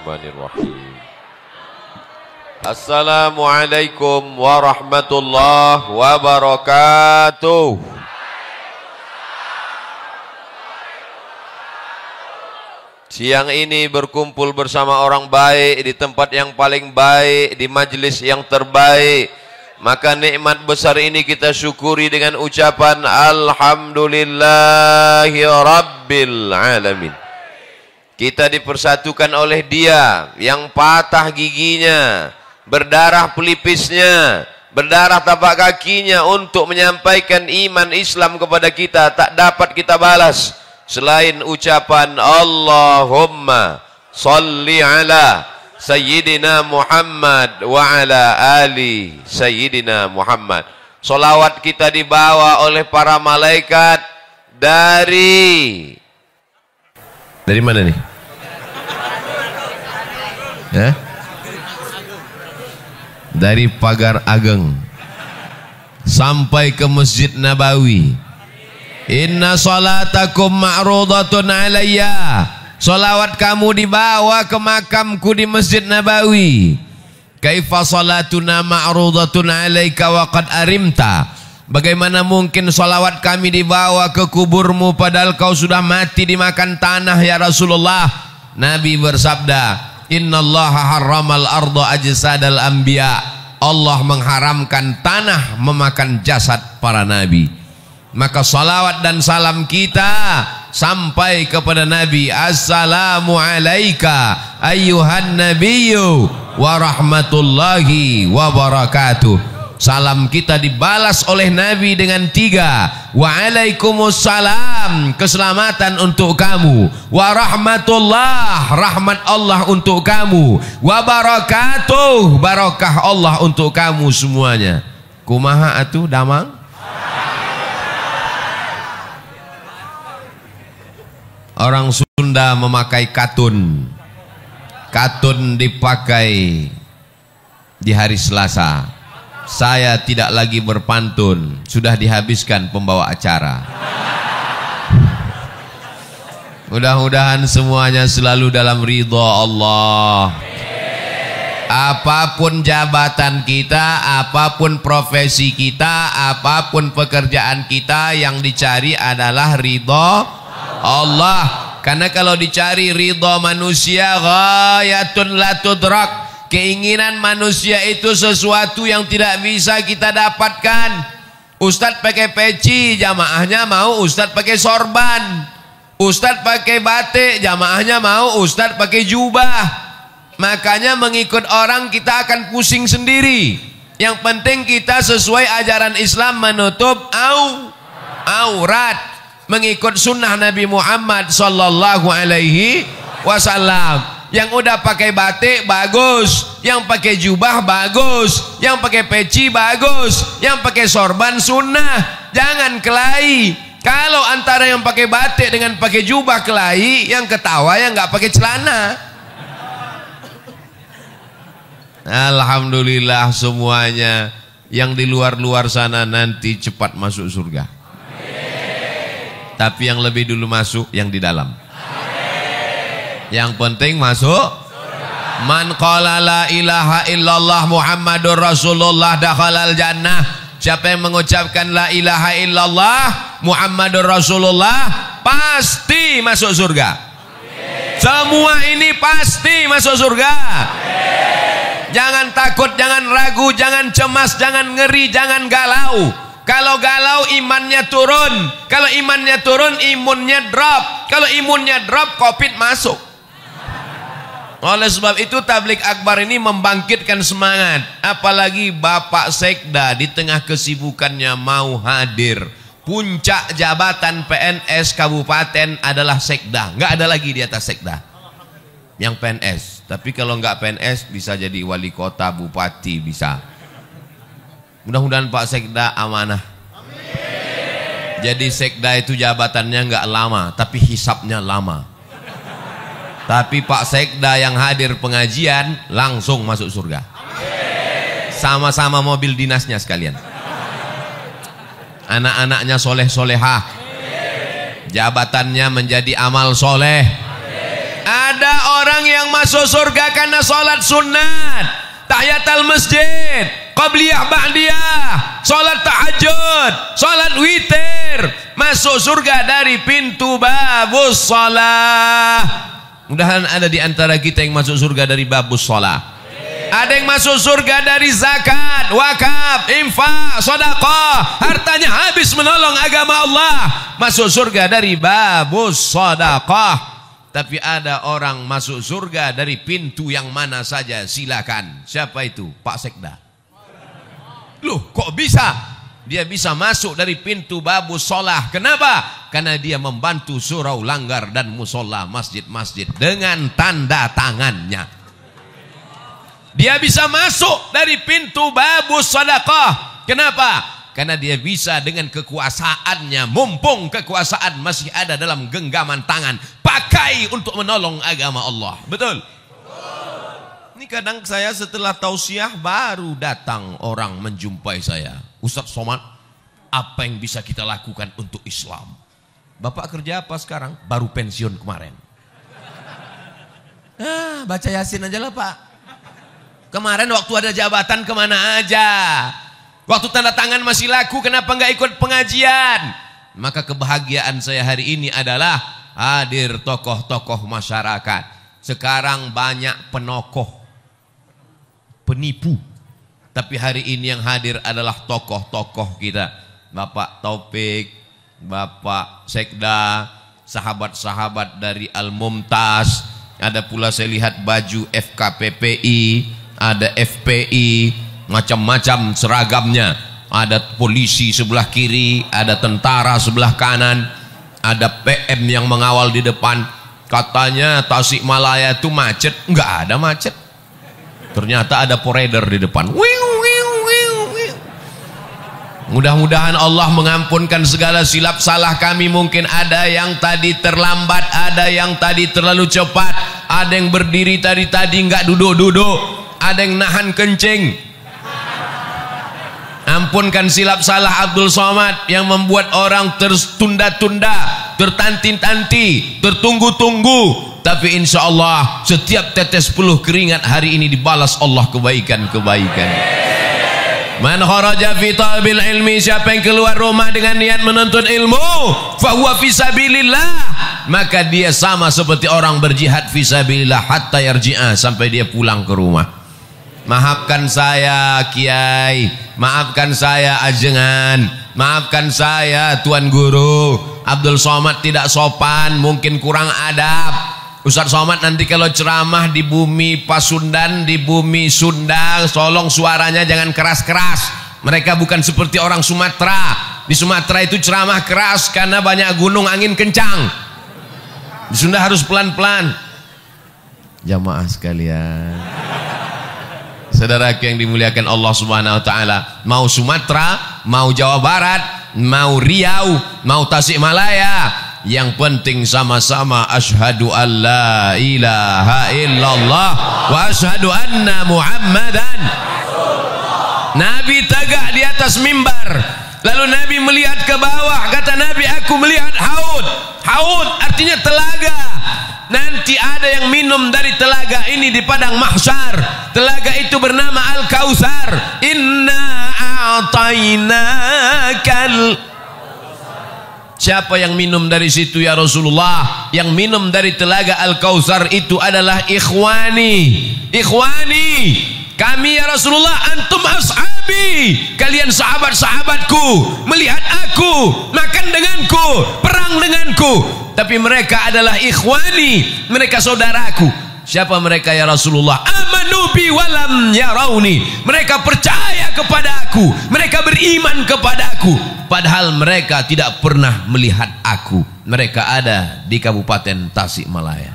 Bismillahirrahmanirrahim. Assalamualaikum warahmatullahi wabarakatuh. Siang ini berkumpul bersama orang baik di tempat yang paling baik, di majlis yang terbaik. Maka nikmat besar ini kita syukuri dengan ucapan Alhamdulillahi Alamin. Kita dipersatukan oleh dia yang patah giginya, berdarah pelipisnya, berdarah tapak kakinya untuk menyampaikan iman Islam kepada kita. Tak dapat kita balas selain ucapan Allahumma salli ala Sayyidina Muhammad wa ala ali Sayyidina Muhammad. Solawat kita dibawa oleh para malaikat dari dari mana nih? ya dari pagar ageng sampai ke masjid Nabawi inna salatakum ma'rudatun alaiya Salawat kamu dibawa ke makamku di masjid Nabawi kaifa salatuna ma'rudatun alaika waqad arimta Bagaimana mungkin salawat kami dibawa ke kuburmu padahal kau sudah mati dimakan tanah ya Rasulullah. Nabi bersabda, innallaha harramal arda ajsadal anbiya Allah mengharamkan tanah memakan jasad para nabi maka salawat dan salam kita sampai kepada nabi assalamu alayka ayyuhan nabiyyu wa rahmatullahi wa barakatuh Salam kita dibalas oleh Nabi dengan tiga. Waalaikumsalam. Keselamatan untuk kamu. Warahmatullah. Rahmat Allah untuk kamu. Wabarakatuh. Barokah Allah untuk kamu semuanya. Kumaha atuh damang? Orang Sunda memakai katun. Katun dipakai di hari Selasa saya tidak lagi berpantun, sudah dihabiskan pembawa acara. Mudah-mudahan semuanya selalu dalam ridho Allah. Apapun jabatan kita, apapun profesi kita, apapun pekerjaan kita yang dicari adalah ridho Allah. Karena kalau dicari ridho manusia ghayatun la Keinginan manusia itu sesuatu yang tidak bisa kita dapatkan. Ustadz pakai peci, jamaahnya mau Ustadz pakai sorban. Ustadz pakai batik, jamaahnya mau Ustadz pakai jubah. Makanya mengikut orang kita akan pusing sendiri. Yang penting kita sesuai ajaran Islam menutup au aurat mengikut sunnah Nabi Muhammad sallallahu alaihi wasallam yang udah pakai batik bagus, yang pakai jubah bagus, yang pakai peci bagus, yang pakai sorban sunnah. Jangan kelahi. Kalau antara yang pakai batik dengan pakai jubah kelahi, yang ketawa yang nggak pakai celana. Alhamdulillah semuanya yang di luar-luar sana nanti cepat masuk surga. Amin. Tapi yang lebih dulu masuk yang di dalam. Yang penting masuk Man qala la ilaha illallah Muhammadur Rasulullah dakhalal jannah. Siapa yang mengucapkan la ilaha illallah Muhammadur Rasulullah pasti masuk surga. Amin. Semua ini pasti masuk surga. Amin. Jangan takut, jangan ragu, jangan cemas, jangan ngeri, jangan galau. Kalau galau imannya turun, kalau imannya turun imunnya drop, kalau imunnya drop covid masuk. Oleh sebab itu tablik akbar ini membangkitkan semangat. Apalagi Bapak Sekda di tengah kesibukannya mau hadir. Puncak jabatan PNS kabupaten adalah Sekda. Nggak ada lagi di atas Sekda. Yang PNS. Tapi kalau nggak PNS bisa jadi wali kota, bupati bisa. Mudah-mudahan Pak Sekda amanah. Jadi Sekda itu jabatannya nggak lama, tapi hisapnya lama. Tapi Pak Sekda yang hadir pengajian langsung masuk surga. Sama-sama mobil dinasnya sekalian. Anak-anaknya soleh-solehah. Jabatannya menjadi amal soleh. Ada orang yang masuk surga karena sholat sunat. al masjid. Qabliyah ba'diyah. Sholat tahajud. Sholat witir. Masuk surga dari pintu babus sholat Mudahan ada di antara kita yang masuk surga dari babus sholat. Ada yang masuk surga dari zakat, wakaf, infak, sodakoh. Hartanya habis menolong agama Allah. Masuk surga dari babus sodakoh. Tapi ada orang masuk surga dari pintu yang mana saja. Silakan. Siapa itu? Pak Sekda. Loh kok bisa? dia bisa masuk dari pintu babu solah. Kenapa? Karena dia membantu surau langgar dan musola masjid-masjid dengan tanda tangannya. Dia bisa masuk dari pintu babu sodakoh. Kenapa? Karena dia bisa dengan kekuasaannya, mumpung kekuasaan masih ada dalam genggaman tangan, pakai untuk menolong agama Allah. Betul? Ini kadang saya setelah tausiah baru datang orang menjumpai saya. Ustaz Somad, apa yang bisa kita lakukan untuk Islam? Bapak kerja apa sekarang? Baru pensiun kemarin. Ah, baca Yasin aja lah Pak. Kemarin waktu ada jabatan kemana aja. Waktu tanda tangan masih laku, kenapa nggak ikut pengajian? Maka kebahagiaan saya hari ini adalah hadir tokoh-tokoh masyarakat. Sekarang banyak penokoh, penipu, tapi hari ini yang hadir adalah tokoh-tokoh kita. Bapak Taufik, Bapak Sekda, sahabat-sahabat dari Al-Mumtaz, ada pula saya lihat baju FKPPI, ada FPI, macam-macam seragamnya. Ada polisi sebelah kiri, ada tentara sebelah kanan, ada PM yang mengawal di depan. Katanya Tasikmalaya itu macet, enggak ada macet. Ternyata ada poreder di depan. Mudah-mudahan Allah mengampunkan segala silap salah kami. Mungkin ada yang tadi terlambat, ada yang tadi terlalu cepat, ada yang berdiri tadi tadi nggak duduk-duduk, ada yang nahan kencing. Ampunkan silap salah Abdul Somad yang membuat orang tertunda-tunda, tertanti-tanti, tertunggu-tunggu, tapi insya Allah setiap tetes puluh keringat hari ini dibalas Allah kebaikan-kebaikan. Man kharaja fi talabil ilmi siapa yang keluar rumah dengan niat menuntut ilmu fahuwa fi maka dia sama seperti orang berjihad fi sabilillah hatta yarji'a sampai dia pulang ke rumah. Maafkan saya Kiai, maafkan saya Ajengan, maafkan saya Tuan Guru. Abdul Somad tidak sopan, mungkin kurang adab. Ustaz Somad nanti kalau ceramah di bumi Pasundan, di bumi Sunda, tolong suaranya jangan keras-keras. Mereka bukan seperti orang Sumatera. Di Sumatera itu ceramah keras karena banyak gunung angin kencang. Di Sunda harus pelan-pelan. Jamaah sekalian. Saudara yang dimuliakan Allah Subhanahu wa taala, mau Sumatera, mau Jawa Barat, mau Riau, mau Tasikmalaya, yang penting sama-sama asyhadu alla ilaha illallah wa asyhadu anna muhammadan Nabi tegak di atas mimbar lalu Nabi melihat ke bawah kata Nabi aku melihat haud haud artinya telaga nanti ada yang minum dari telaga ini di padang mahsyar telaga itu bernama al kausar inna a'tainakal Siapa yang minum dari situ ya Rasulullah? Yang minum dari telaga al Kausar itu adalah ikhwani. Ikhwani, kami ya Rasulullah antum ashabi. Kalian sahabat-sahabatku melihat aku, makan denganku, perang denganku. Tapi mereka adalah ikhwani, mereka saudaraku. Siapa mereka ya Rasulullah? amanubi walam yarauni. Mereka percaya kepada aku. Mereka beriman kepada aku. Padahal mereka tidak pernah melihat aku. Mereka ada di Kabupaten Tasikmalaya.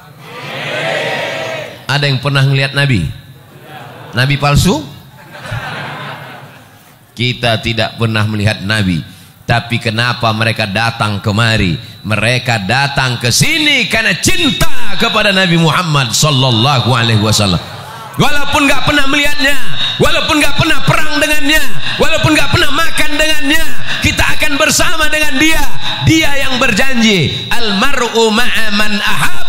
Ada yang pernah melihat Nabi? Nabi palsu? Kita tidak pernah melihat Nabi. Tapi kenapa mereka datang kemari? Mereka datang ke sini karena cinta kepada Nabi Muhammad sallallahu alaihi wasallam walaupun nggak pernah melihatnya walaupun nggak pernah perang dengannya walaupun nggak pernah makan dengannya kita akan bersama dengan dia dia yang berjanji almaru ma'aman ahab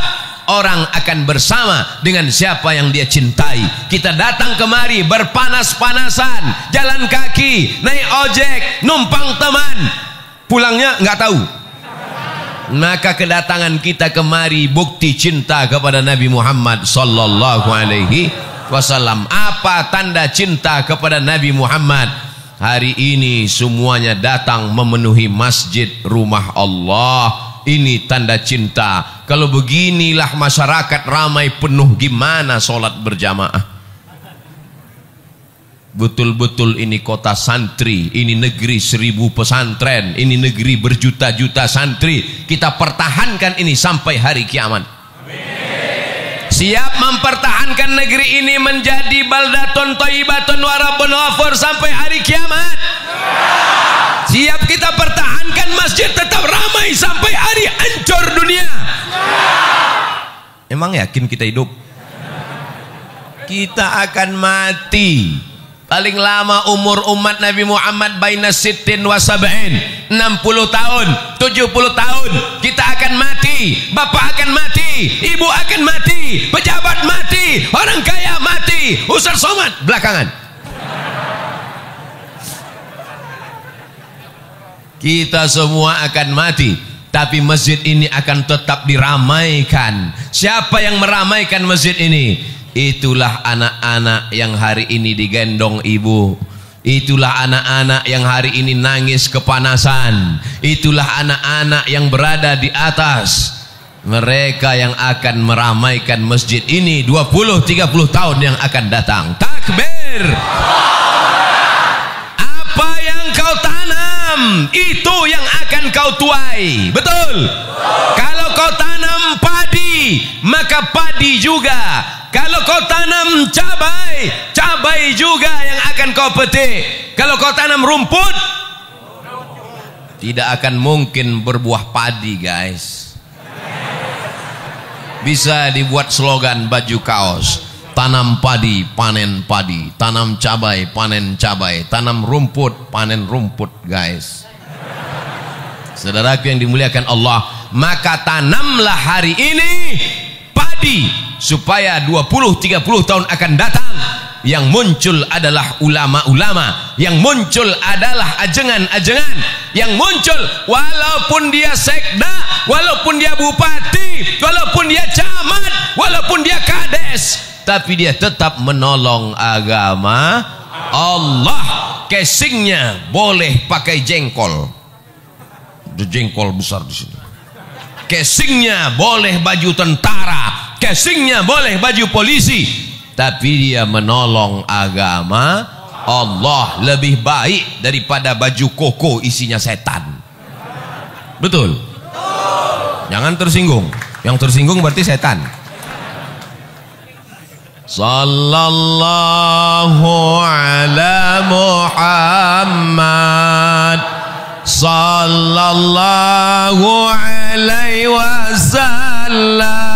orang akan bersama dengan siapa yang dia cintai. Kita datang kemari berpanas-panasan, jalan kaki, naik ojek, numpang teman, pulangnya nggak tahu. Maka kedatangan kita kemari bukti cinta kepada Nabi Muhammad sallallahu alaihi wasallam. Apa tanda cinta kepada Nabi Muhammad? Hari ini semuanya datang memenuhi masjid rumah Allah. Ini tanda cinta. Kalau beginilah masyarakat ramai penuh gimana sholat berjamaah? Betul-betul ini kota santri, ini negeri seribu pesantren, ini negeri berjuta-juta santri. Kita pertahankan ini sampai hari kiamat siap mempertahankan negeri ini menjadi baldatun thayyibatun wa rabbun ghafur sampai hari kiamat siap kita pertahankan masjid tetap ramai sampai hari hancur dunia emang yakin kita hidup kita akan mati paling lama umur umat Nabi Muhammad baina sittin wa sab'in 60 tahun 70 tahun kita akan mati bapak akan mati ibu akan mati, pejabat mati, orang kaya mati, Ustaz somat belakangan. Kita semua akan mati, tapi masjid ini akan tetap diramaikan. Siapa yang meramaikan masjid ini? Itulah anak-anak yang hari ini digendong ibu. Itulah anak-anak yang hari ini nangis kepanasan. Itulah anak-anak yang berada di atas mereka yang akan meramaikan masjid ini 20-30 tahun yang akan datang takbir apa yang kau tanam itu yang akan kau tuai betul kalau kau tanam padi maka padi juga kalau kau tanam cabai cabai juga yang akan kau petik kalau kau tanam rumput tidak akan mungkin berbuah padi guys bisa dibuat slogan baju kaos tanam padi panen padi tanam cabai panen cabai tanam rumput panen rumput guys saudaraku yang dimuliakan Allah maka tanamlah hari ini padi supaya 20-30 tahun akan datang yang muncul adalah ulama-ulama yang muncul adalah ajengan-ajengan yang muncul walaupun dia sekda walaupun dia bupati walaupun dia camat walaupun dia kades tapi dia tetap menolong agama Allah casingnya boleh pakai jengkol ada jengkol besar di sini casingnya boleh baju tentara casingnya boleh baju polisi tapi dia menolong agama Allah lebih baik daripada baju koko isinya setan betul? jangan tersinggung yang tersinggung berarti setan sallallahu ala muhammad sallallahu alaihi wasallam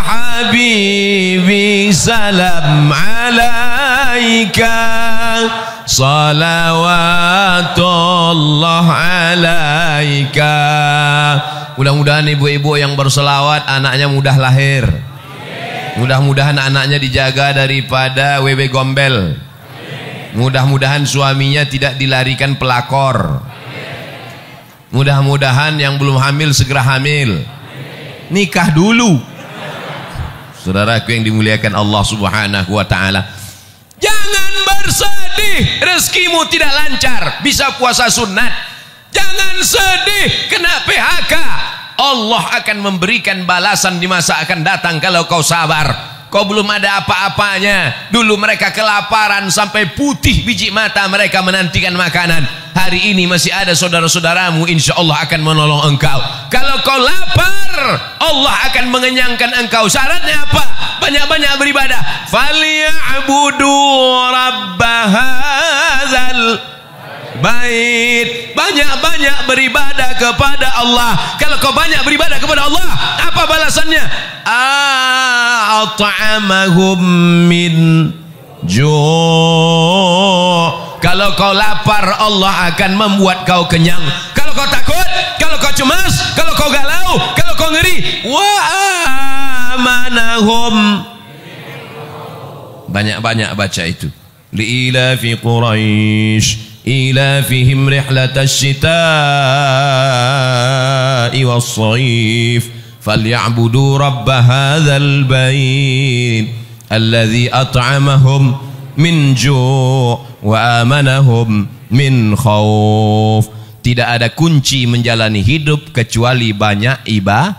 habibi salam alaika salawatullah alaika mudah-mudahan ibu-ibu yang berselawat anaknya mudah lahir mudah-mudahan anaknya dijaga daripada WB Gombel mudah-mudahan suaminya tidak dilarikan pelakor mudah-mudahan yang belum hamil segera hamil nikah dulu Saudaraku yang dimuliakan Allah Subhanahu wa taala. Jangan bersedih, rezekimu tidak lancar, bisa puasa sunat. Jangan sedih kena PHK. Allah akan memberikan balasan di masa akan datang kalau kau sabar kau belum ada apa-apanya dulu mereka kelaparan sampai putih biji mata mereka menantikan makanan hari ini masih ada saudara-saudaramu insya Allah akan menolong engkau kalau kau lapar Allah akan mengenyangkan engkau syaratnya apa? banyak-banyak beribadah faliyabudu rabbahazal baik banyak-banyak beribadah kepada Allah kalau kau banyak beribadah kepada Allah apa balasannya a'at'amahum min ju' Kalau kau lapar, Allah akan membuat kau kenyang. Kalau kau takut, kalau kau cemas, kalau kau galau, kalau kau ngeri, wa amanahum. Banyak-banyak baca itu. Li'ilafi Quraisy ilafihim rihlatash shita'i was-sayf. فليعبدوا رب هذا البيت الذي أطعمهم min ju' wa amanahum min khawf. Tidak ada kunci menjalani hidup kecuali banyak iba.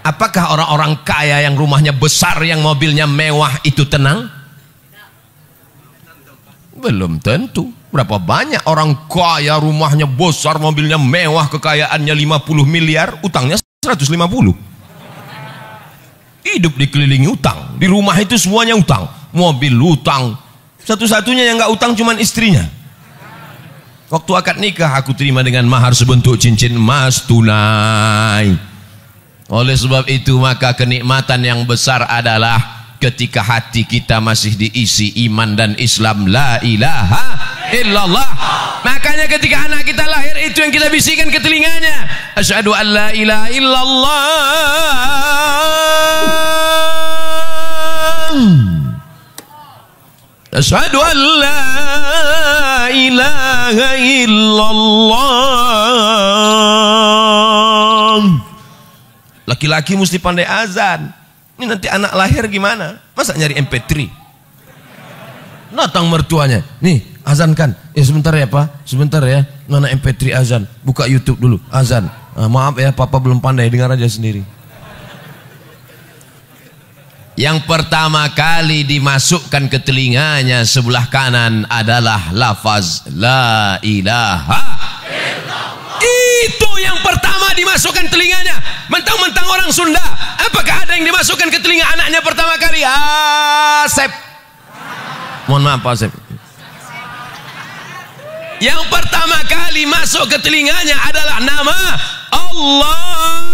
Apakah orang-orang kaya yang rumahnya besar, yang mobilnya mewah itu tenang? Belum tentu. Berapa banyak orang kaya rumahnya besar, mobilnya mewah, kekayaannya 50 miliar, utangnya 150. Hidup dikelilingi utang. Di rumah itu semuanya utang. Mobil utang, satu-satunya yang nggak utang cuman istrinya. Waktu akad nikah aku terima dengan mahar sebentuk cincin emas tunai. Oleh sebab itu maka kenikmatan yang besar adalah ketika hati kita masih diisi iman dan Islam la ilaha illallah. Makanya ketika anak kita lahir itu yang kita bisikan ke telinganya, asyhadu an la ilaha illallah. أشهد أن لا إله إلا الله Laki-laki mesti pandai azan Ini nanti anak lahir gimana? Masa nyari MP3? Datang mertuanya Nih azankan Ya sebentar ya pak Sebentar ya Mana MP3 azan Buka Youtube dulu Azan ah, Maaf ya papa belum pandai Dengar aja sendiri yang pertama kali dimasukkan ke telinganya sebelah kanan adalah lafaz la ilaha itu yang pertama dimasukkan telinganya. Mentang-mentang orang Sunda, apakah ada yang dimasukkan ke telinga anaknya pertama kali? Asep. Mohon maaf Asep. Yang pertama kali masuk ke telinganya adalah nama Allah.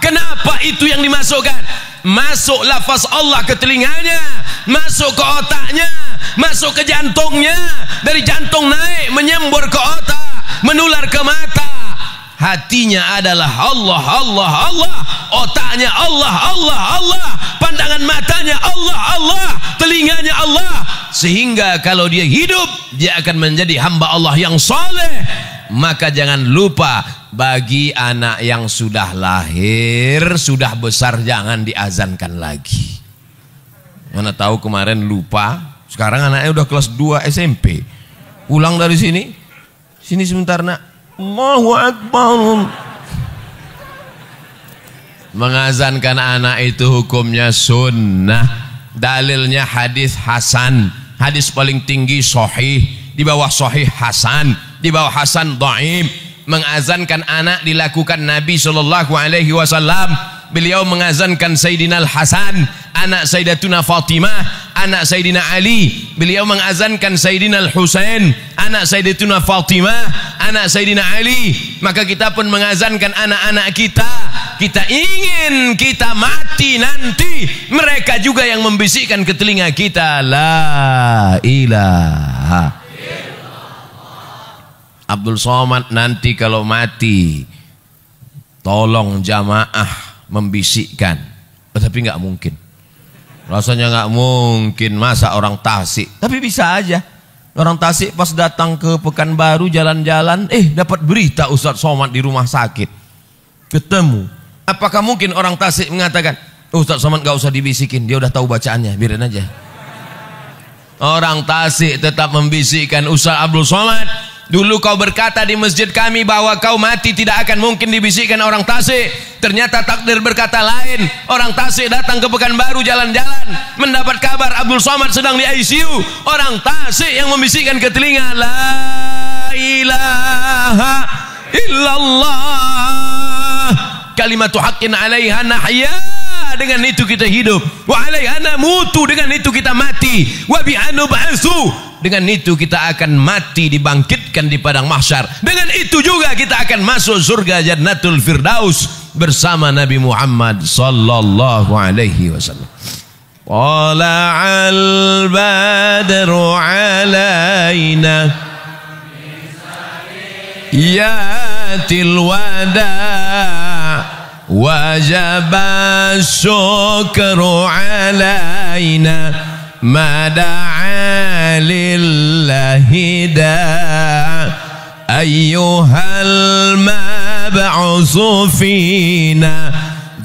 Kenapa itu yang dimasukkan? masuk lafaz Allah ke telinganya masuk ke otaknya masuk ke jantungnya dari jantung naik menyembur ke otak menular ke mata hatinya adalah Allah Allah Allah otaknya Allah Allah Allah pandangan matanya Allah Allah telinganya Allah sehingga kalau dia hidup dia akan menjadi hamba Allah yang soleh maka jangan lupa bagi anak yang sudah lahir, sudah besar jangan diazankan lagi. Mana tahu kemarin lupa, sekarang anaknya udah kelas 2 SMP. Pulang dari sini, sini sebentar nak. Allahu Akbar. Mengazankan anak itu hukumnya sunnah. Dalilnya hadis Hasan. Hadis paling tinggi sahih. Di bawah sahih Hasan. Di bawah Hasan Daim mengazankan anak dilakukan Nabi Shallallahu Alaihi Wasallam. Beliau mengazankan Sayyidina Al Hasan, anak Sayyidatuna Fatimah, anak Sayyidina Ali. Beliau mengazankan Sayyidina Al Husain, anak Sayyidatuna Fatimah, anak Sayyidina Ali. Maka kita pun mengazankan anak-anak kita. Kita ingin kita mati nanti. Mereka juga yang membisikkan ke telinga kita. La ilaha Abdul Somad nanti kalau mati tolong jamaah membisikkan oh, tapi nggak mungkin rasanya nggak mungkin masa orang tasik tapi bisa aja orang tasik pas datang ke Pekanbaru jalan-jalan eh dapat berita Ustadz Somad di rumah sakit ketemu apakah mungkin orang tasik mengatakan oh, Ustadz Somad nggak usah dibisikin dia udah tahu bacaannya biarin aja orang tasik tetap membisikkan Ustadz Abdul Somad Dulu kau berkata di masjid kami bahwa kau mati tidak akan mungkin dibisikkan orang Tasik. Ternyata takdir berkata lain. Orang Tasik datang ke Pekanbaru jalan-jalan. Mendapat kabar Abdul Somad sedang di ICU. Orang Tasik yang membisikkan ke telinga. La ilaha illallah. Kalimatu haqqin alaiha nahya dengan itu kita hidup wa alaihana mutu dengan itu kita mati wa bi ba'asu dengan itu kita akan mati dibangkitkan di padang mahsyar. Dengan itu juga kita akan masuk surga Jannatul Firdaus bersama Nabi Muhammad sallallahu alaihi wasallam. badru alaina ya til wada wajaba syukru alaina مدعا لله داع أيها المبعوث فينا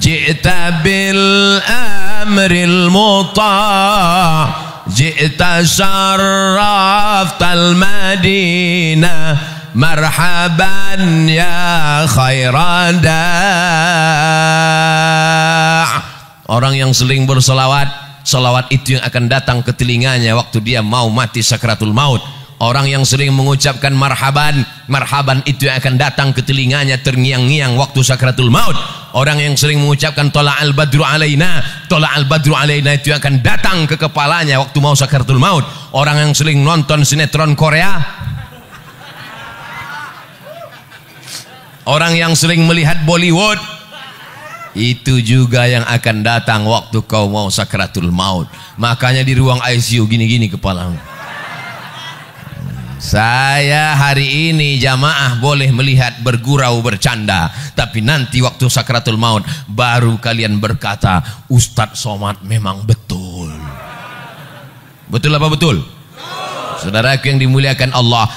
جئت بالأمر المطاع جئت شرفت المدينة مرحبا يا خير داع Orang yang sering berselawat Salawat itu yang akan datang ke telinganya waktu dia mau mati sakratul maut. Orang yang sering mengucapkan marhaban, marhaban itu yang akan datang ke telinganya terngiang-ngiang waktu sakratul maut. Orang yang sering mengucapkan tola al badru alaina, tola al badru alaina itu yang akan datang ke kepalanya waktu mau sakratul maut. Orang yang sering nonton sinetron Korea, orang yang sering melihat Bollywood, itu juga yang akan datang waktu kau mau sakratul maut. Makanya di ruang ICU gini-gini kepala. Saya hari ini jamaah boleh melihat bergurau bercanda, tapi nanti waktu sakratul maut baru kalian berkata, Ustadz Somad memang betul. Betul apa betul? Saudaraku yang dimuliakan Allah,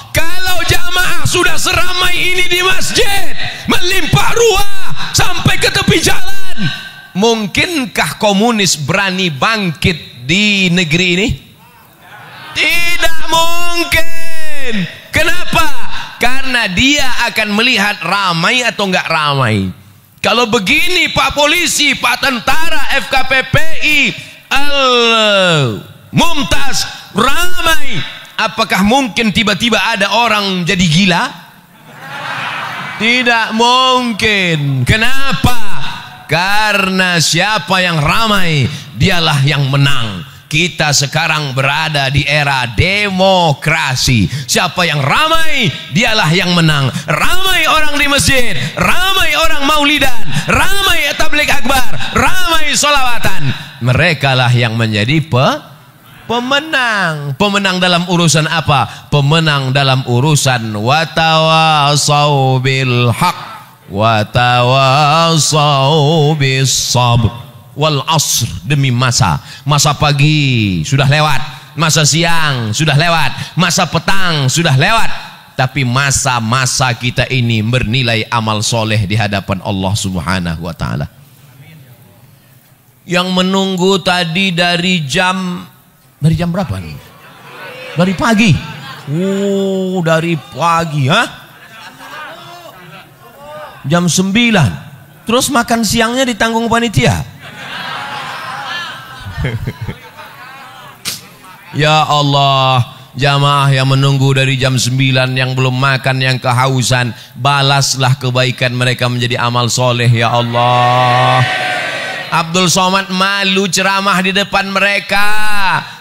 sudah seramai ini di masjid melimpah ruah sampai ke tepi jalan mungkinkah komunis berani bangkit di negeri ini tidak mungkin kenapa karena dia akan melihat ramai atau enggak ramai kalau begini pak polisi pak tentara FKPPI al Mumtaz ramai apakah mungkin tiba-tiba ada orang jadi gila? Tidak mungkin. Kenapa? Karena siapa yang ramai, dialah yang menang. Kita sekarang berada di era demokrasi. Siapa yang ramai, dialah yang menang. Ramai orang di masjid, ramai orang maulidan, ramai tablik akbar, ramai solawatan. Merekalah yang menjadi pe pemenang. Pemenang dalam urusan apa? Pemenang dalam urusan watawasau bil haq watawasau bis sab wal asr demi masa. Masa pagi sudah lewat, masa siang sudah lewat, masa petang sudah lewat. Tapi masa-masa kita ini bernilai amal soleh di hadapan Allah Subhanahu wa taala yang menunggu tadi dari jam dari jam berapa nih? Dari pagi. Oh, dari pagi, ha? Jam 9. Terus makan siangnya ditanggung panitia. ya Allah, jamaah yang menunggu dari jam 9 yang belum makan, yang kehausan, balaslah kebaikan mereka menjadi amal soleh ya Allah. Abdul Somad malu ceramah di depan mereka.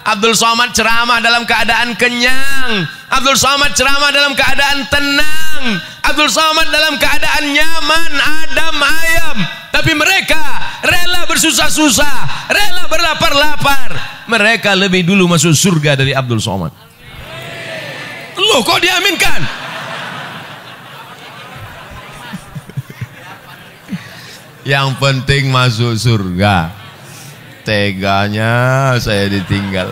Abdul Somad ceramah dalam keadaan kenyang. Abdul Somad ceramah dalam keadaan tenang. Abdul Somad dalam keadaan nyaman, adam ayam. Tapi mereka rela bersusah-susah, rela berlapar-lapar. Mereka lebih dulu masuk surga dari Abdul Somad. Loh kok diaminkan? Yang penting masuk surga. Teganya saya ditinggal.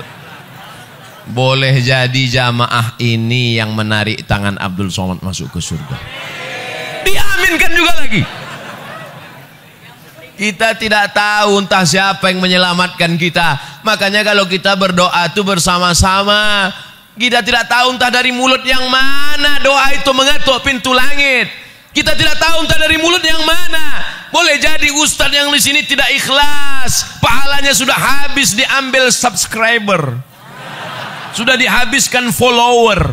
Boleh jadi jamaah ini yang menarik tangan Abdul Somad masuk ke surga. Diaminkan juga lagi. Kita tidak tahu entah siapa yang menyelamatkan kita. Makanya kalau kita berdoa itu bersama-sama. Kita tidak tahu entah dari mulut yang mana doa itu mengetuk pintu langit. Kita tidak tahu entah dari mulut yang mana boleh jadi Ustaz yang di sini tidak ikhlas, pahalanya sudah habis diambil subscriber, sudah dihabiskan follower,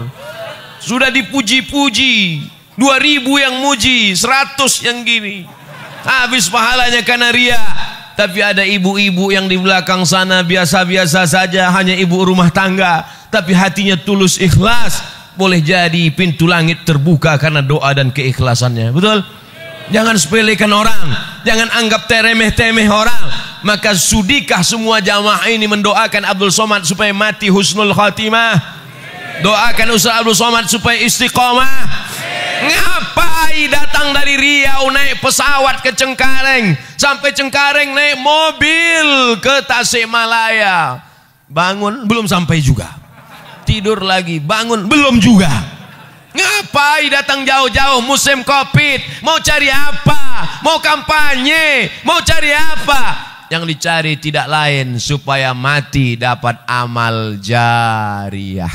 sudah dipuji-puji, 2000 yang muji, 100 yang gini. Habis pahalanya karena ria. Tapi ada ibu-ibu yang di belakang sana biasa-biasa saja, hanya ibu rumah tangga, tapi hatinya tulus ikhlas. Boleh jadi pintu langit terbuka karena doa dan keikhlasannya. Betul? Jangan sepelekan orang. Jangan anggap teremeh-temeh orang. Maka sudikah semua jamaah ini mendoakan Abdul Somad supaya mati husnul khatimah. Doakan Ustaz Abdul Somad supaya istiqomah. Ngapain datang dari Riau naik pesawat ke Cengkareng. Sampai Cengkareng naik mobil ke Tasikmalaya. Bangun belum sampai juga. Tidur lagi, bangun belum juga Ngapain datang jauh-jauh musim covid? Mau cari apa? Mau kampanye? Mau cari apa? Yang dicari tidak lain supaya mati dapat amal jariah.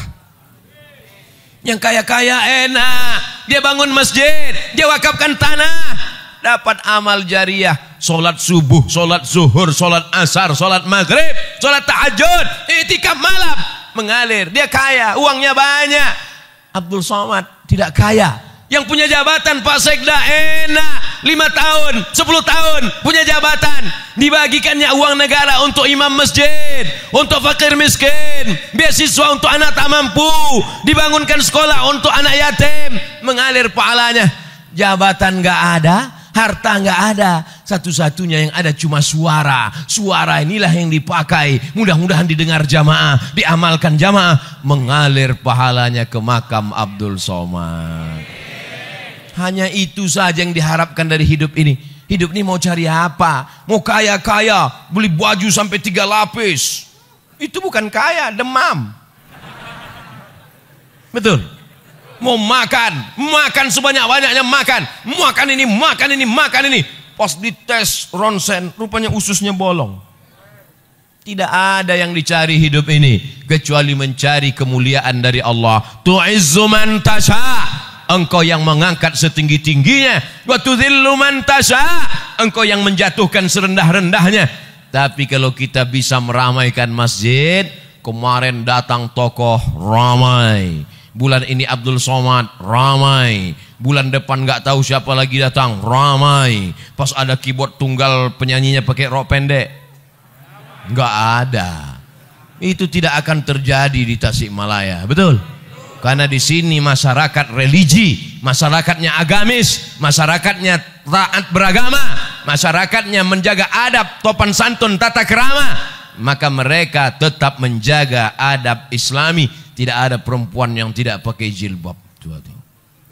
Yang kaya-kaya enak. Dia bangun masjid. Dia wakafkan tanah. Dapat amal jariah. Sholat subuh, sholat zuhur, sholat asar, sholat maghrib, sholat tahajud, itikaf malam. Mengalir. Dia kaya, uangnya banyak. Abdul Somad tidak kaya. Yang punya jabatan Pak Sekda enak. 5 tahun, 10 tahun punya jabatan. Dibagikannya uang negara untuk imam masjid, untuk fakir miskin, beasiswa untuk anak tak mampu, dibangunkan sekolah untuk anak yatim, mengalir pahalanya. Jabatan gak ada, harta nggak ada. Satu-satunya yang ada cuma suara. Suara inilah yang dipakai. Mudah-mudahan didengar jamaah, diamalkan jamaah, mengalir pahalanya ke makam Abdul Somad. Hanya itu saja yang diharapkan dari hidup ini. Hidup ini mau cari apa? Mau kaya-kaya, beli baju sampai tiga lapis. Itu bukan kaya, demam. Betul mau makan, makan sebanyak-banyaknya makan, makan ini, makan ini, makan ini. Pas dites ronsen, rupanya ususnya bolong. Tidak ada yang dicari hidup ini kecuali mencari kemuliaan dari Allah. Tu'izzu man tasha. Engkau yang mengangkat setinggi-tingginya. Wa tudhillu man tasha. Engkau yang menjatuhkan serendah-rendahnya. Tapi kalau kita bisa meramaikan masjid, kemarin datang tokoh ramai Bulan ini Abdul Somad ramai. Bulan depan nggak tahu siapa lagi datang ramai. Pas ada keyboard tunggal penyanyinya pakai rok pendek. Nggak ada. Itu tidak akan terjadi di Tasikmalaya, betul? Karena di sini masyarakat religi, masyarakatnya agamis, masyarakatnya taat beragama, masyarakatnya menjaga adab, topan santun, tata kerama, maka mereka tetap menjaga adab islami tidak ada perempuan yang tidak pakai jilbab. Tuh,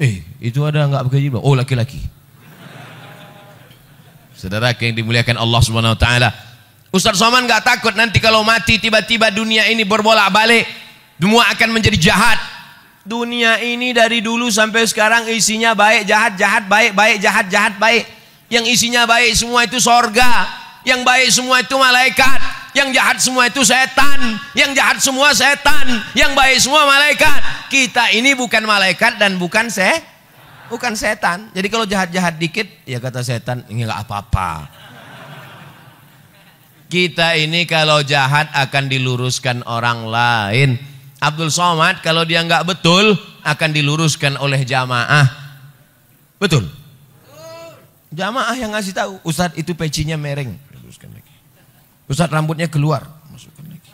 Eh, itu ada enggak pakai jilbab? Oh, laki-laki. Saudara yang dimuliakan Allah Subhanahu wa taala. Ustaz Soman nggak takut nanti kalau mati tiba-tiba dunia ini berbolak-balik, semua akan menjadi jahat. Dunia ini dari dulu sampai sekarang isinya baik, jahat, jahat, baik, baik, jahat, jahat, baik. Yang isinya baik semua itu sorga. Yang baik semua itu malaikat yang jahat semua itu setan yang jahat semua setan yang baik semua malaikat kita ini bukan malaikat dan bukan se bukan setan jadi kalau jahat-jahat dikit ya kata setan ini nggak apa-apa kita ini kalau jahat akan diluruskan orang lain Abdul Somad kalau dia nggak betul akan diluruskan oleh jamaah betul jamaah yang ngasih tahu Ustadz itu pecinya mereng Ustaz rambutnya keluar. Masukkan lagi.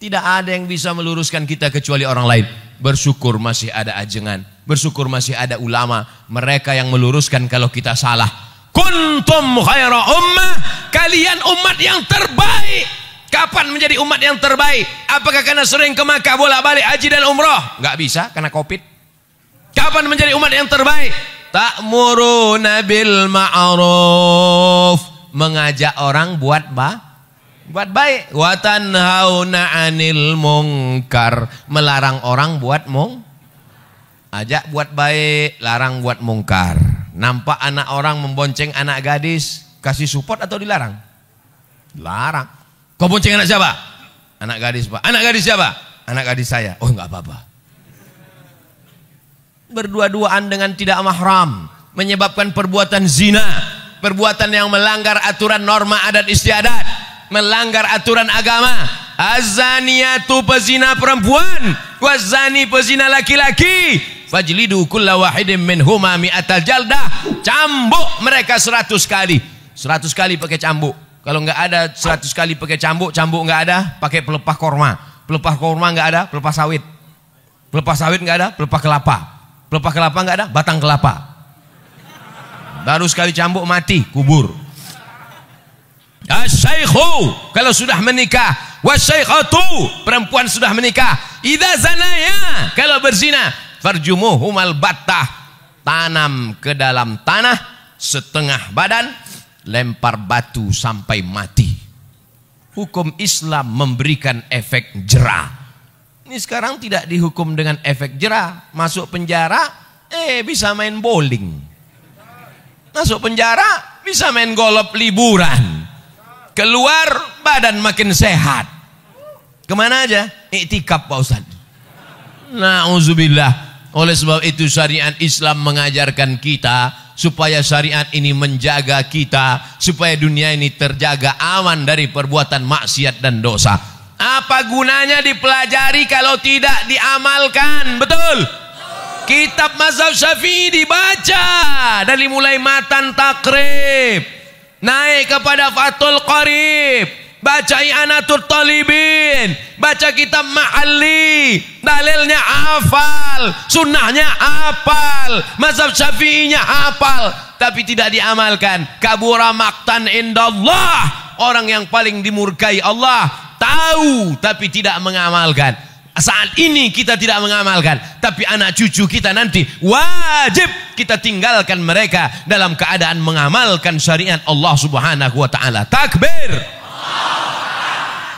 Tidak ada yang bisa meluruskan kita kecuali orang lain. Bersyukur masih ada ajengan. Bersyukur masih ada ulama. Mereka yang meluruskan kalau kita salah. Kuntum khaira ummah. Kalian umat yang terbaik. Kapan menjadi umat yang terbaik? Apakah karena sering ke Makkah bolak-balik haji dan umroh? Enggak bisa karena Covid. Kapan menjadi umat yang terbaik? Ta'muruna bil ma'ruf. Mengajak orang buat bah Buat baik. Watan hauna anil mungkar. Melarang orang buat mung. Ajak buat baik, larang buat mungkar. Nampak anak orang membonceng anak gadis, kasih support atau dilarang? Larang. Kau bonceng anak siapa? Anak gadis pak. Anak gadis siapa? Anak gadis saya. Oh nggak apa-apa. Berdua-duaan dengan tidak mahram menyebabkan perbuatan zina, perbuatan yang melanggar aturan norma adat istiadat, melanggar aturan agama. tu pezina perempuan, wazani pezina laki-laki. Fajlidu kulla wahidin minhuma mi'atal jalda, Cambuk mereka seratus kali. Seratus kali pakai cambuk. Kalau nggak ada seratus kali pakai cambuk, cambuk nggak ada, pakai pelepah korma. Pelepah korma nggak ada, pelepah sawit. Pelepah sawit nggak ada, pelepah kelapa. Pelepah kelapa nggak ada, batang kelapa. Baru sekali cambuk mati, kubur. Asyikhu kalau sudah menikah, wasyikhatu perempuan sudah menikah. Idza zanaya kalau berzina, farjumuhumal battah tanam ke dalam tanah setengah badan, lempar batu sampai mati. Hukum Islam memberikan efek jerah. Ini sekarang tidak dihukum dengan efek jerah, masuk penjara eh bisa main bowling. Masuk penjara bisa main golop liburan. Keluar badan makin sehat. Kemana aja? Iktikaf Pak Ustaz. Nauzubillah. Oleh sebab itu syariat Islam mengajarkan kita supaya syariat ini menjaga kita, supaya dunia ini terjaga aman dari perbuatan maksiat dan dosa. Apa gunanya dipelajari kalau tidak diamalkan? Betul. Kitab Mazhab Syafi'i dibaca dari mulai matan takrib Naik kepada Fatul Qarib. Baca Anatul Talibin. Baca kitab Ma'ali. Dalilnya hafal. Sunnahnya hafal. Mazhab syafi'inya hafal. Tapi tidak diamalkan. Kabura maktan indallah. Orang yang paling dimurkai Allah. Tahu tapi tidak mengamalkan. Saat ini kita tidak mengamalkan, tapi anak cucu kita nanti wajib kita tinggalkan mereka dalam keadaan mengamalkan syariat Allah Subhanahu wa taala. Takbir.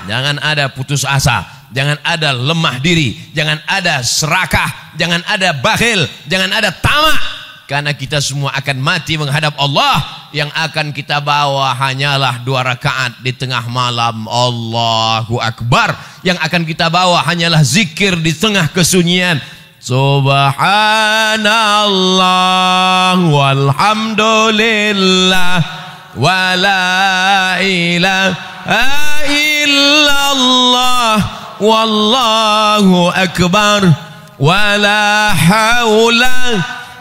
Jangan ada putus asa jangan ada lemah diri, jangan ada serakah, jangan ada bakhil, jangan ada tamak karena kita semua akan mati menghadap Allah yang akan kita bawa hanyalah dua rakaat di tengah malam Allahu Akbar yang akan kita bawa hanyalah zikir di tengah kesunyian Subhanallah walhamdulillah wala ilaha illallah wallahu akbar wala haula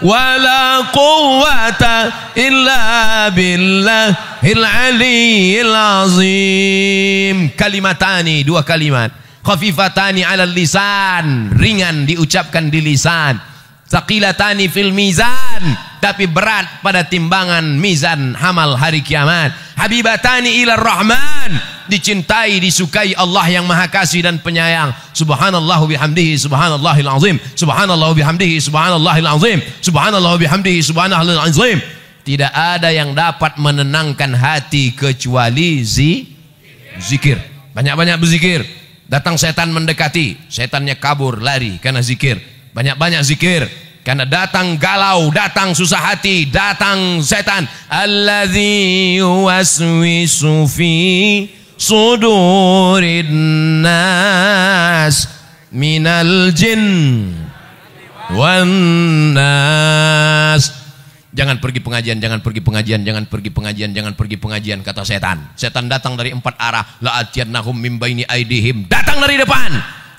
wala quwata illa billahil aliyil azim kalimatani dua kalimat khafifatani ala lisan ringan diucapkan di lisan saqilatani fil mizan tapi berat pada timbangan mizan hamal hari kiamat habibatani ila rahman dicintai, disukai Allah yang Maha Kasih dan Penyayang. Subhanallah bihamdihi subhanallahil azim. Subhanallah bihamdihi subhanallahil azim. Subhanallah bihamdihi subhanallahil azim. Tidak ada yang dapat menenangkan hati kecuali zi zikir. Banyak-banyak berzikir. Datang setan mendekati, setannya kabur, lari karena zikir. Banyak-banyak zikir, karena datang galau, datang susah hati, datang setan. Alladzi yuwaswisu fi sudurin nas minal jin wan Jangan pergi pengajian, jangan pergi pengajian, jangan pergi pengajian, jangan pergi pengajian, kata setan. Setan datang dari empat arah. la atiyannahum min baini aidihim. Datang dari depan.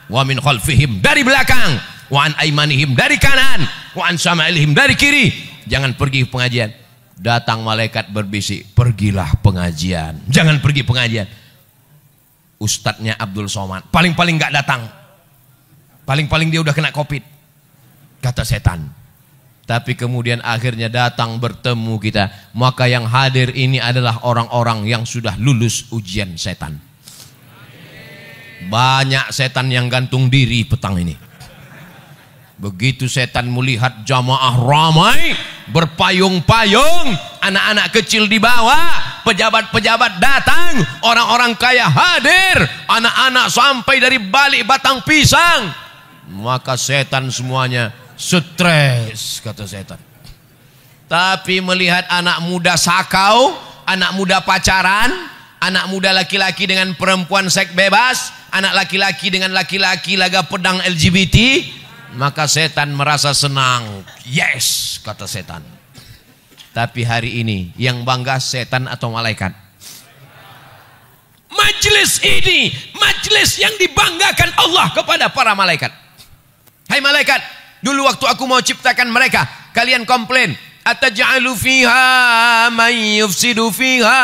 Wa min khalfihim. Dari belakang. Wa an aimanihim. Dari kanan. Wa an sama'ilihim. Dari kiri. Jangan pergi pengajian. Datang malaikat berbisik. Pergilah pengajian. Jangan pergi pengajian Ustadznya Abdul Somad. Paling-paling gak datang. Paling-paling dia udah kena covid. Kata setan. Tapi kemudian akhirnya datang bertemu kita. Maka yang hadir ini adalah orang-orang yang sudah lulus ujian setan. Banyak setan yang gantung diri petang ini. Begitu setan melihat jamaah ramai, berpayung-payung, anak-anak kecil dibawa, pejabat-pejabat datang, orang-orang kaya hadir, anak-anak sampai dari balik batang pisang. Maka setan semuanya stres, kata setan. Tapi melihat anak muda sakau, anak muda pacaran, anak muda laki-laki dengan perempuan seks bebas, anak laki-laki dengan laki-laki laga pedang LGBT, maka setan merasa senang. Yes, kata setan. Tapi hari ini yang bangga setan atau malaikat? Majelis ini majelis yang dibanggakan Allah kepada para malaikat. Hai malaikat, dulu waktu aku mau ciptakan mereka, kalian komplain, ataj'alu fiha man yufsidu fiha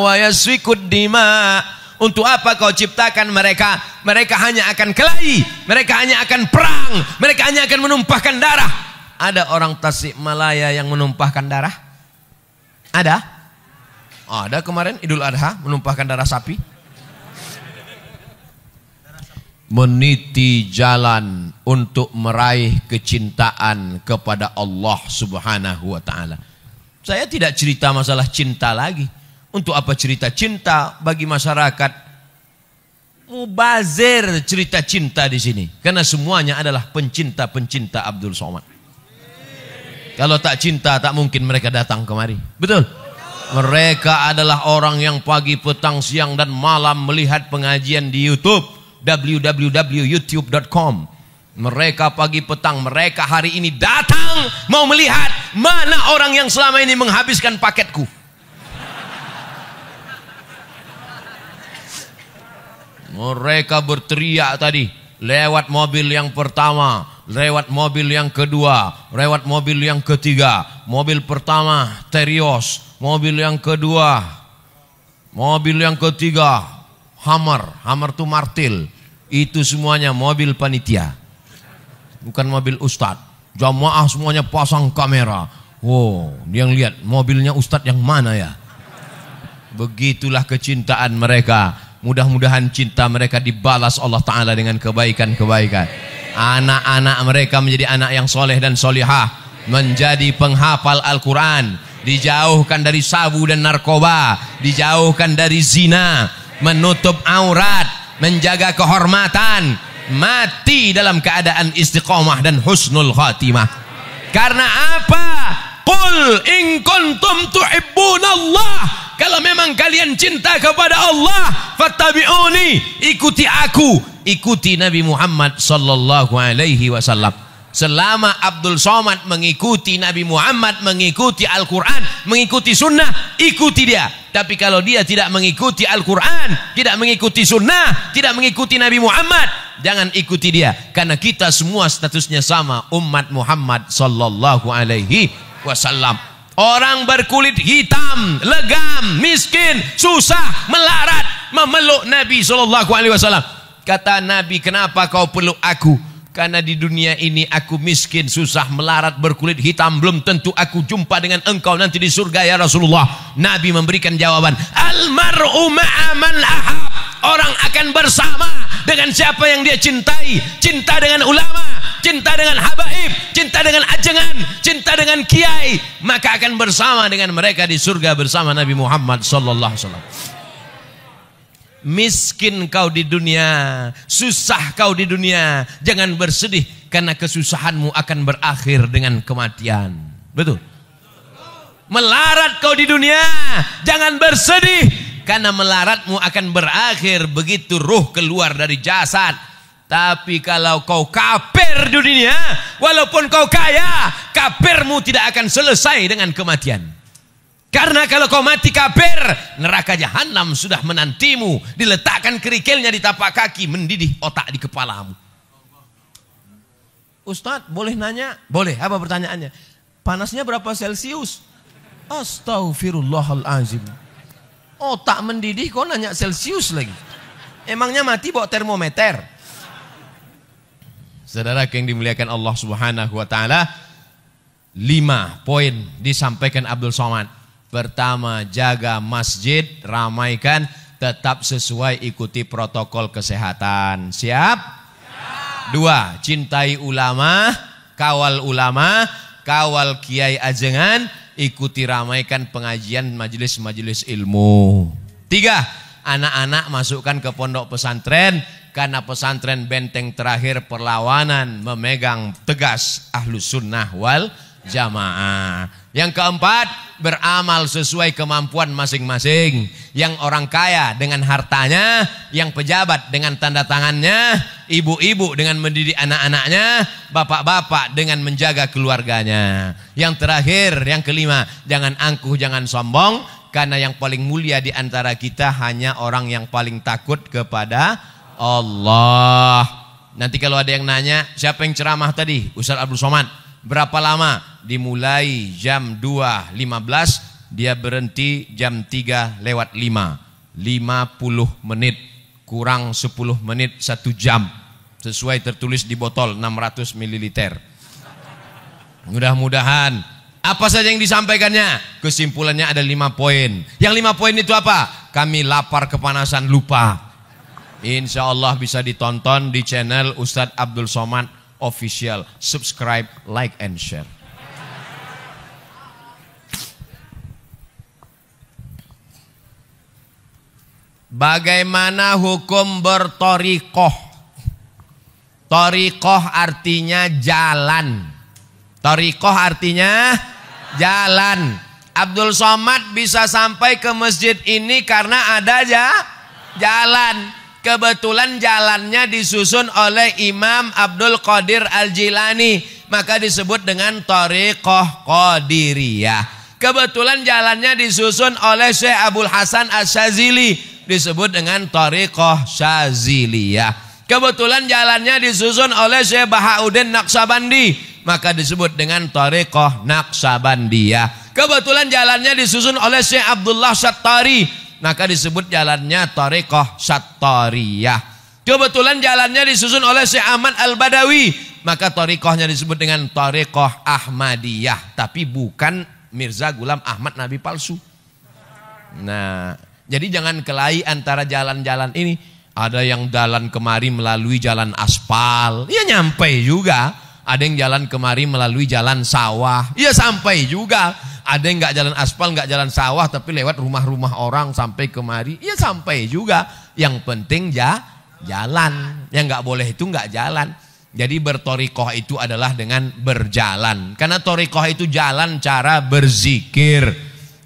wa yasfikud dima untuk apa kau ciptakan mereka? Mereka hanya akan kelahi, mereka hanya akan perang, mereka hanya akan menumpahkan darah ada orang tasik malaya yang menumpahkan darah? Ada? Ada kemarin Idul Adha menumpahkan darah sapi. Meniti jalan untuk meraih kecintaan kepada Allah Subhanahu wa taala. Saya tidak cerita masalah cinta lagi. Untuk apa cerita cinta bagi masyarakat? Mubazir cerita cinta di sini karena semuanya adalah pencinta-pencinta Abdul Somad. Kalau tak cinta tak mungkin mereka datang kemari. Betul? Mereka adalah orang yang pagi, petang, siang dan malam melihat pengajian di YouTube www.youtube.com. Mereka pagi petang, mereka hari ini datang mau melihat mana orang yang selama ini menghabiskan paketku. Mereka berteriak tadi lewat mobil yang pertama, lewat mobil yang kedua, lewat mobil yang ketiga, mobil pertama Terios, mobil yang kedua, mobil yang ketiga Hammer, Hammer tuh martil, itu semuanya mobil panitia, bukan mobil ustad. Jamaah semuanya pasang kamera. Wow, oh, yang lihat mobilnya ustad yang mana ya? Begitulah kecintaan mereka. Mudah-mudahan cinta mereka dibalas Allah Ta'ala dengan kebaikan-kebaikan. Anak-anak mereka menjadi anak yang soleh dan solihah. Menjadi penghafal Al-Quran. Dijauhkan dari sabu dan narkoba. Dijauhkan dari zina. Menutup aurat. Menjaga kehormatan. Mati dalam keadaan istiqomah dan husnul khatimah. Karena apa? Qul in kuntum tuhibbunallah. Kalau memang kalian cinta kepada Allah, fattabi'uni, ikuti aku ikuti Nabi Muhammad sallallahu alaihi wasallam. Selama Abdul Somad mengikuti Nabi Muhammad, mengikuti Al-Quran, mengikuti sunnah, ikuti dia. Tapi kalau dia tidak mengikuti Al-Quran, tidak mengikuti sunnah, tidak mengikuti Nabi Muhammad, jangan ikuti dia. Karena kita semua statusnya sama, umat Muhammad Sallallahu Alaihi Wasallam. Orang berkulit hitam, legam, miskin, susah, melarat, memeluk Nabi Sallallahu Alaihi Wasallam Kata Nabi, kenapa kau perlu aku? Karena di dunia ini aku miskin, susah, melarat, berkulit hitam. Belum tentu aku jumpa dengan engkau nanti di surga ya Rasulullah. Nabi memberikan jawaban. Almar'u ma'aman ahab. Orang akan bersama dengan siapa yang dia cintai. Cinta dengan ulama, cinta dengan habaib, cinta dengan ajengan, cinta dengan kiai, maka akan bersama dengan mereka di surga bersama Nabi Muhammad sallallahu alaihi wasallam miskin kau di dunia, susah kau di dunia. Jangan bersedih karena kesusahanmu akan berakhir dengan kematian. Betul. Melarat kau di dunia, jangan bersedih karena melaratmu akan berakhir begitu ruh keluar dari jasad. Tapi kalau kau kafir di dunia, walaupun kau kaya, kafirmu tidak akan selesai dengan kematian. Karena kalau kau mati kafir, neraka jahanam sudah menantimu. Diletakkan kerikilnya di tapak kaki, mendidih otak di kepalamu. Ustadz, boleh nanya? Boleh, apa pertanyaannya? Panasnya berapa Celcius? Astaghfirullahalazim. Otak mendidih kau nanya Celcius lagi. Emangnya mati bawa termometer? Saudara yang dimuliakan Allah Subhanahu wa taala, lima poin disampaikan Abdul Somad. Pertama, jaga masjid, ramaikan, tetap sesuai ikuti protokol kesehatan. Siap? Dua, cintai ulama, kawal ulama, kawal kiai ajengan, ikuti ramaikan pengajian majelis-majelis ilmu. Tiga, anak-anak masukkan ke pondok pesantren karena pesantren benteng terakhir perlawanan memegang tegas ahlus sunnah wal jamaah. Yang keempat, beramal sesuai kemampuan masing-masing. Yang orang kaya dengan hartanya, yang pejabat dengan tanda tangannya, ibu-ibu dengan mendidik anak-anaknya, bapak-bapak dengan menjaga keluarganya. Yang terakhir, yang kelima, jangan angkuh, jangan sombong, karena yang paling mulia di antara kita hanya orang yang paling takut kepada Allah. Nanti kalau ada yang nanya, siapa yang ceramah tadi? Ustaz Abdul Somad. Berapa lama? Dimulai jam 2.15, dia berhenti jam 3 lewat 5. 50 menit, kurang 10 menit, 1 jam. Sesuai tertulis di botol 600 ml. Mudah-mudahan apa saja yang disampaikannya? Kesimpulannya ada 5 poin. Yang 5 poin itu apa? Kami lapar kepanasan lupa. Insya Allah bisa ditonton di channel Ustadz Abdul Somad official. Subscribe, like, and share. Bagaimana hukum bertorikoh? Torikoh artinya jalan. Torikoh artinya jalan. Abdul Somad bisa sampai ke masjid ini karena ada ya jalan. Kebetulan jalannya disusun oleh Imam Abdul Qadir Al-Jilani. Maka disebut dengan Tariqah Qadiriyah. Kebetulan jalannya disusun oleh Syekh Abdul Hasan Asyazili. Disebut dengan Tariqah Syaziliyah. Kebetulan jalannya disusun oleh Syekh Bahauddin Naksabandi. Maka disebut dengan Tariqah Naksabandiyah. Kebetulan jalannya disusun oleh Syekh Abdullah Syattari maka disebut jalannya Tariqah Sattariyah. Kebetulan jalannya disusun oleh Syekh Ahmad Al-Badawi. Maka Tariqahnya disebut dengan Tariqah Ahmadiyah. Tapi bukan Mirza Gulam Ahmad Nabi palsu. Nah, jadi jangan kelahi antara jalan-jalan ini. Ada yang jalan kemari melalui jalan aspal. Ya nyampe juga. Ada yang jalan kemari melalui jalan sawah. Ya sampai juga ada yang nggak jalan aspal, nggak jalan sawah, tapi lewat rumah-rumah orang sampai kemari. Ya sampai juga. Yang penting ya jalan. Yang nggak boleh itu nggak jalan. Jadi bertorikoh itu adalah dengan berjalan. Karena torikoh itu jalan cara berzikir.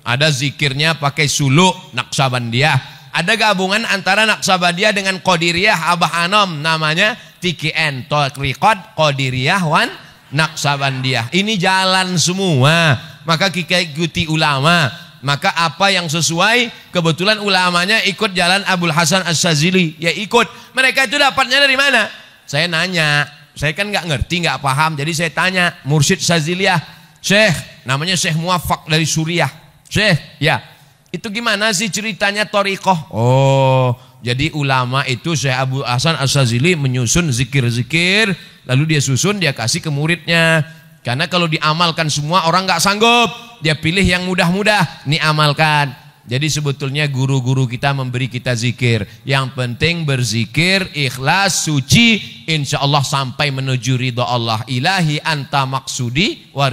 Ada zikirnya pakai suluk naksabandiyah. Ada gabungan antara naksabandiyah dengan kodiriah abah anom namanya TKN torikot kodiriah wan naksabandiyah. Ini jalan semua maka kita ikuti ulama maka apa yang sesuai kebetulan ulamanya ikut jalan Abdul Hasan As-Sazili ya ikut mereka itu dapatnya dari mana saya nanya saya kan nggak ngerti nggak paham jadi saya tanya Mursyid Saziliyah Syekh namanya Syekh Muafak dari Suriah Syekh ya itu gimana sih ceritanya Torikoh oh jadi ulama itu Syekh Abu Hasan As-Sazili menyusun zikir-zikir lalu dia susun dia kasih ke muridnya karena kalau diamalkan semua orang nggak sanggup. Dia pilih yang mudah-mudah, ini amalkan. Jadi sebetulnya guru-guru kita memberi kita zikir. Yang penting berzikir, ikhlas, suci. Insya Allah sampai menuju ridho Allah. Ilahi anta maksudi wa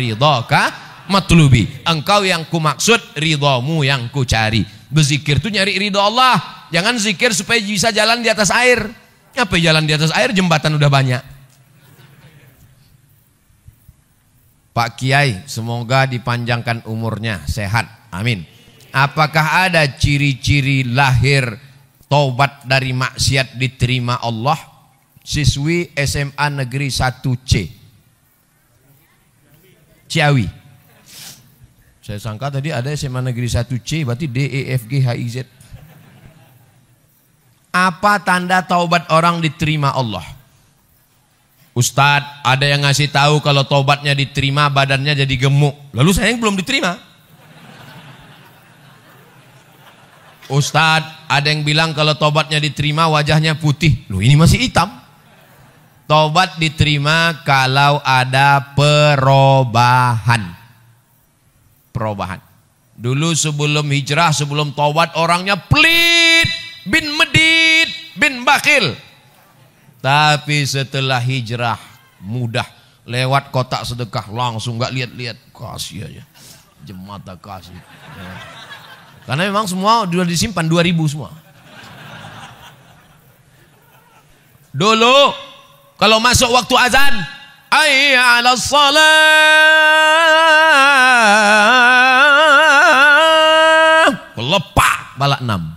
matlubi. Engkau yang ku maksud, ridhomu yang ku cari. Berzikir tuh nyari ridho Allah. Jangan zikir supaya bisa jalan di atas air. Apa jalan di atas air? Jembatan udah banyak. Pak Kiai, semoga dipanjangkan umurnya, sehat. Amin. Apakah ada ciri-ciri lahir taubat dari maksiat diterima Allah? Siswi SMA Negeri 1C. Ciawi. Saya sangka tadi ada SMA Negeri 1C, berarti D, E, F, G, H, I, Z. Apa tanda taubat orang diterima Allah? Ustadz, ada yang ngasih tahu kalau tobatnya diterima badannya jadi gemuk. Lalu saya yang belum diterima. Ustadz, ada yang bilang kalau tobatnya diterima wajahnya putih. Loh ini masih hitam. Tobat diterima kalau ada perubahan. Perubahan. Dulu sebelum hijrah, sebelum tobat orangnya pelit, bin medit, bin bakil. Tapi setelah hijrah mudah lewat kotak sedekah langsung nggak lihat-lihat kasih aja. jemaat kasih. Ya. Karena memang semua sudah disimpan 2000 semua. Dulu kalau masuk waktu azan, ayya 'ala salat. Lepak balak enam.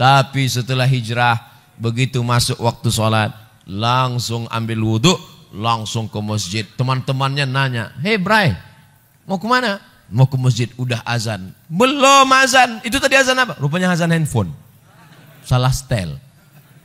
Tapi setelah hijrah Begitu masuk waktu sholat, langsung ambil wudhu, langsung ke masjid. Teman-temannya nanya, Hei Bray, mau kemana? Mau ke masjid, udah azan. Belum azan, itu tadi azan apa? Rupanya azan handphone. Salah stel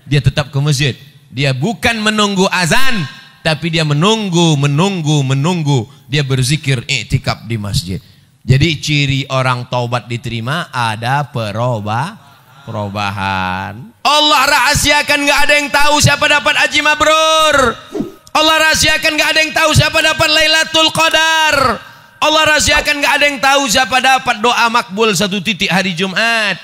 Dia tetap ke masjid. Dia bukan menunggu azan, tapi dia menunggu, menunggu, menunggu. Dia berzikir, iktikaf di masjid. Jadi ciri orang taubat diterima ada perubahan perubahan. Allah rahasiakan gak ada yang tahu siapa dapat haji mabrur. Allah rahasiakan gak ada yang tahu siapa dapat Lailatul Qadar. Allah rahasiakan gak ada yang tahu siapa dapat doa makbul satu titik hari Jumat.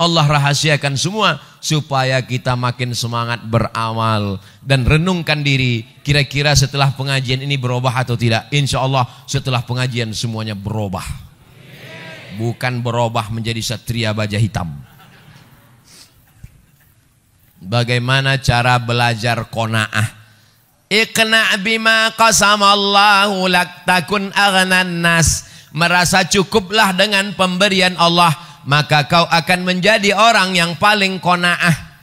Allah rahasiakan semua supaya kita makin semangat beramal dan renungkan diri kira-kira setelah pengajian ini berubah atau tidak insya Allah setelah pengajian semuanya berubah bukan berubah menjadi satria baja hitam Bagaimana cara belajar kona'ah? Ikna bima qasamallahu lak takun nas. Merasa cukuplah dengan pemberian Allah, maka kau akan menjadi orang yang paling kona'ah.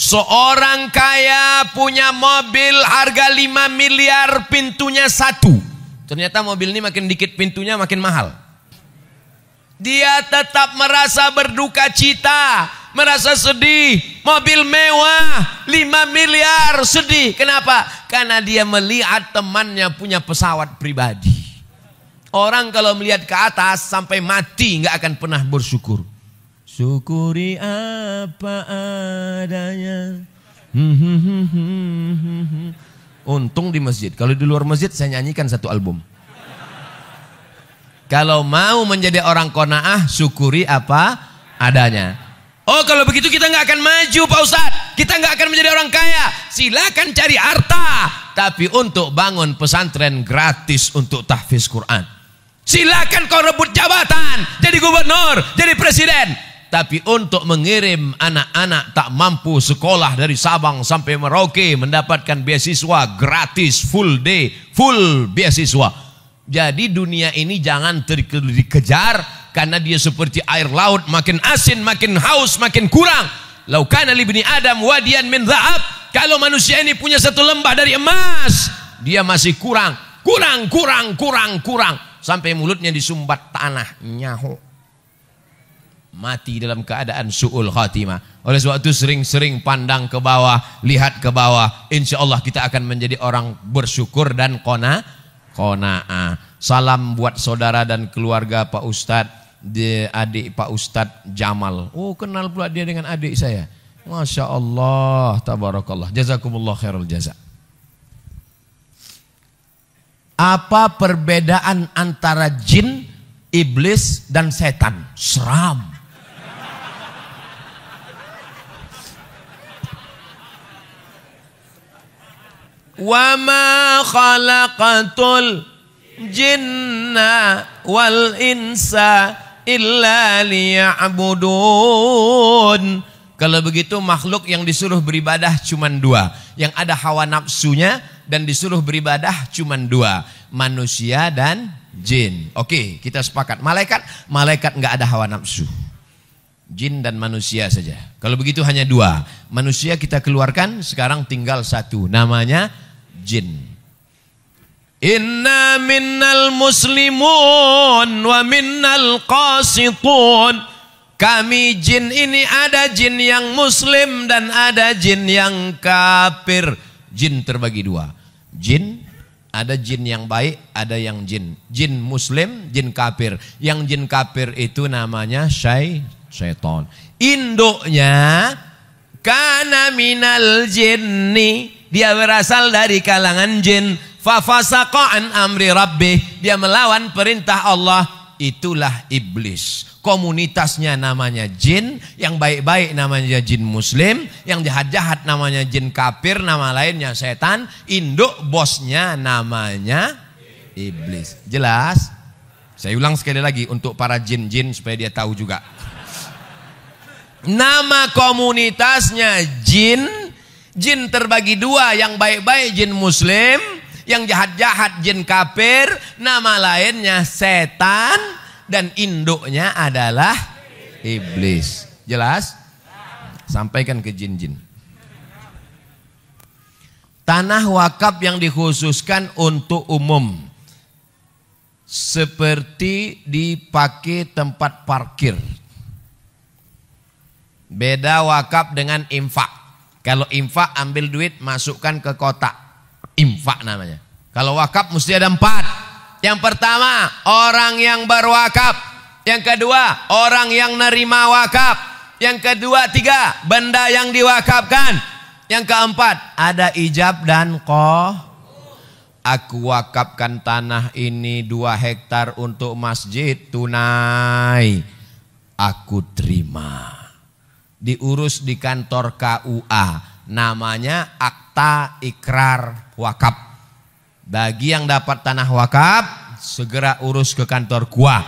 Seorang kaya punya mobil harga 5 miliar, pintunya satu. Ternyata mobil ini makin dikit pintunya makin mahal. Dia tetap merasa berduka cita merasa sedih. Mobil mewah, 5 miliar, sedih. Kenapa? Karena dia melihat temannya punya pesawat pribadi. Orang kalau melihat ke atas sampai mati nggak akan pernah bersyukur. Syukuri apa adanya. Hmm, hmm, hmm, Untung di masjid. Kalau di luar masjid saya nyanyikan satu album. Kalau mau menjadi orang kona'ah, syukuri apa adanya. Oh kalau begitu kita nggak akan maju Pak Ustadz. Kita nggak akan menjadi orang kaya. Silakan cari harta. Tapi untuk bangun pesantren gratis untuk tahfiz Quran. Silakan kau rebut jabatan. Jadi gubernur, jadi presiden. Tapi untuk mengirim anak-anak tak mampu sekolah dari Sabang sampai Merauke mendapatkan beasiswa gratis full day, full beasiswa. Jadi dunia ini jangan dikejar karena dia seperti air laut makin asin makin haus makin kurang laukana libni adam wadian min dhahab kalau manusia ini punya satu lembah dari emas dia masih kurang kurang kurang kurang kurang sampai mulutnya disumbat tanah nyaho mati dalam keadaan su'ul khatimah. Oleh sebab itu sering-sering pandang ke bawah, lihat ke bawah. Insya Allah kita akan menjadi orang bersyukur dan kona, kona'ah. Salam buat saudara dan keluarga Pak Ustadz di adik Pak Ustadz Jamal. Oh kenal pula dia dengan adik saya. Masya Allah, tabarakallah. Jazakumullah khairul jazak. Apa perbedaan antara jin, iblis, dan setan? Seram. Wama khalaqatul jinna wal insa illa liya'budun. Kalau begitu makhluk yang disuruh beribadah cuma dua. Yang ada hawa nafsunya dan disuruh beribadah cuma dua. Manusia dan jin. Oke kita sepakat. Malaikat, malaikat nggak ada hawa nafsu. Jin dan manusia saja. Kalau begitu hanya dua. Manusia kita keluarkan, sekarang tinggal satu. Namanya jin. Inna minnal muslimun wa minnal qasitun. Kami jin ini ada jin yang muslim dan ada jin yang kafir. Jin terbagi dua. Jin ada jin yang baik, ada yang jin. Jin muslim, jin kafir. Yang jin kafir itu namanya syai, syaiton. Induknya kana minal jinni. Dia berasal dari kalangan jin fafasaqa an amri rabbih. Dia melawan perintah Allah. Itulah iblis. Komunitasnya namanya jin, yang baik-baik namanya jin muslim, yang jahat-jahat namanya jin kafir, nama lainnya setan, induk bosnya namanya iblis. Jelas? Saya ulang sekali lagi untuk para jin-jin supaya dia tahu juga. Nama komunitasnya jin, jin terbagi dua, yang baik-baik jin muslim, yang jahat-jahat jin kafir, nama lainnya setan dan induknya adalah iblis. Jelas? Sampaikan ke jin-jin. Tanah wakaf yang dikhususkan untuk umum. Seperti dipakai tempat parkir. Beda wakaf dengan infak. Kalau infak ambil duit masukkan ke kotak infak namanya. Kalau wakaf mesti ada empat. Yang pertama, orang yang berwakaf. Yang kedua, orang yang nerima wakaf. Yang kedua, tiga, benda yang diwakafkan. Yang keempat, ada ijab dan koh. Aku wakafkan tanah ini dua hektar untuk masjid tunai. Aku terima. Diurus di kantor KUA namanya akta ikrar wakaf. Bagi yang dapat tanah wakaf, segera urus ke kantor gua.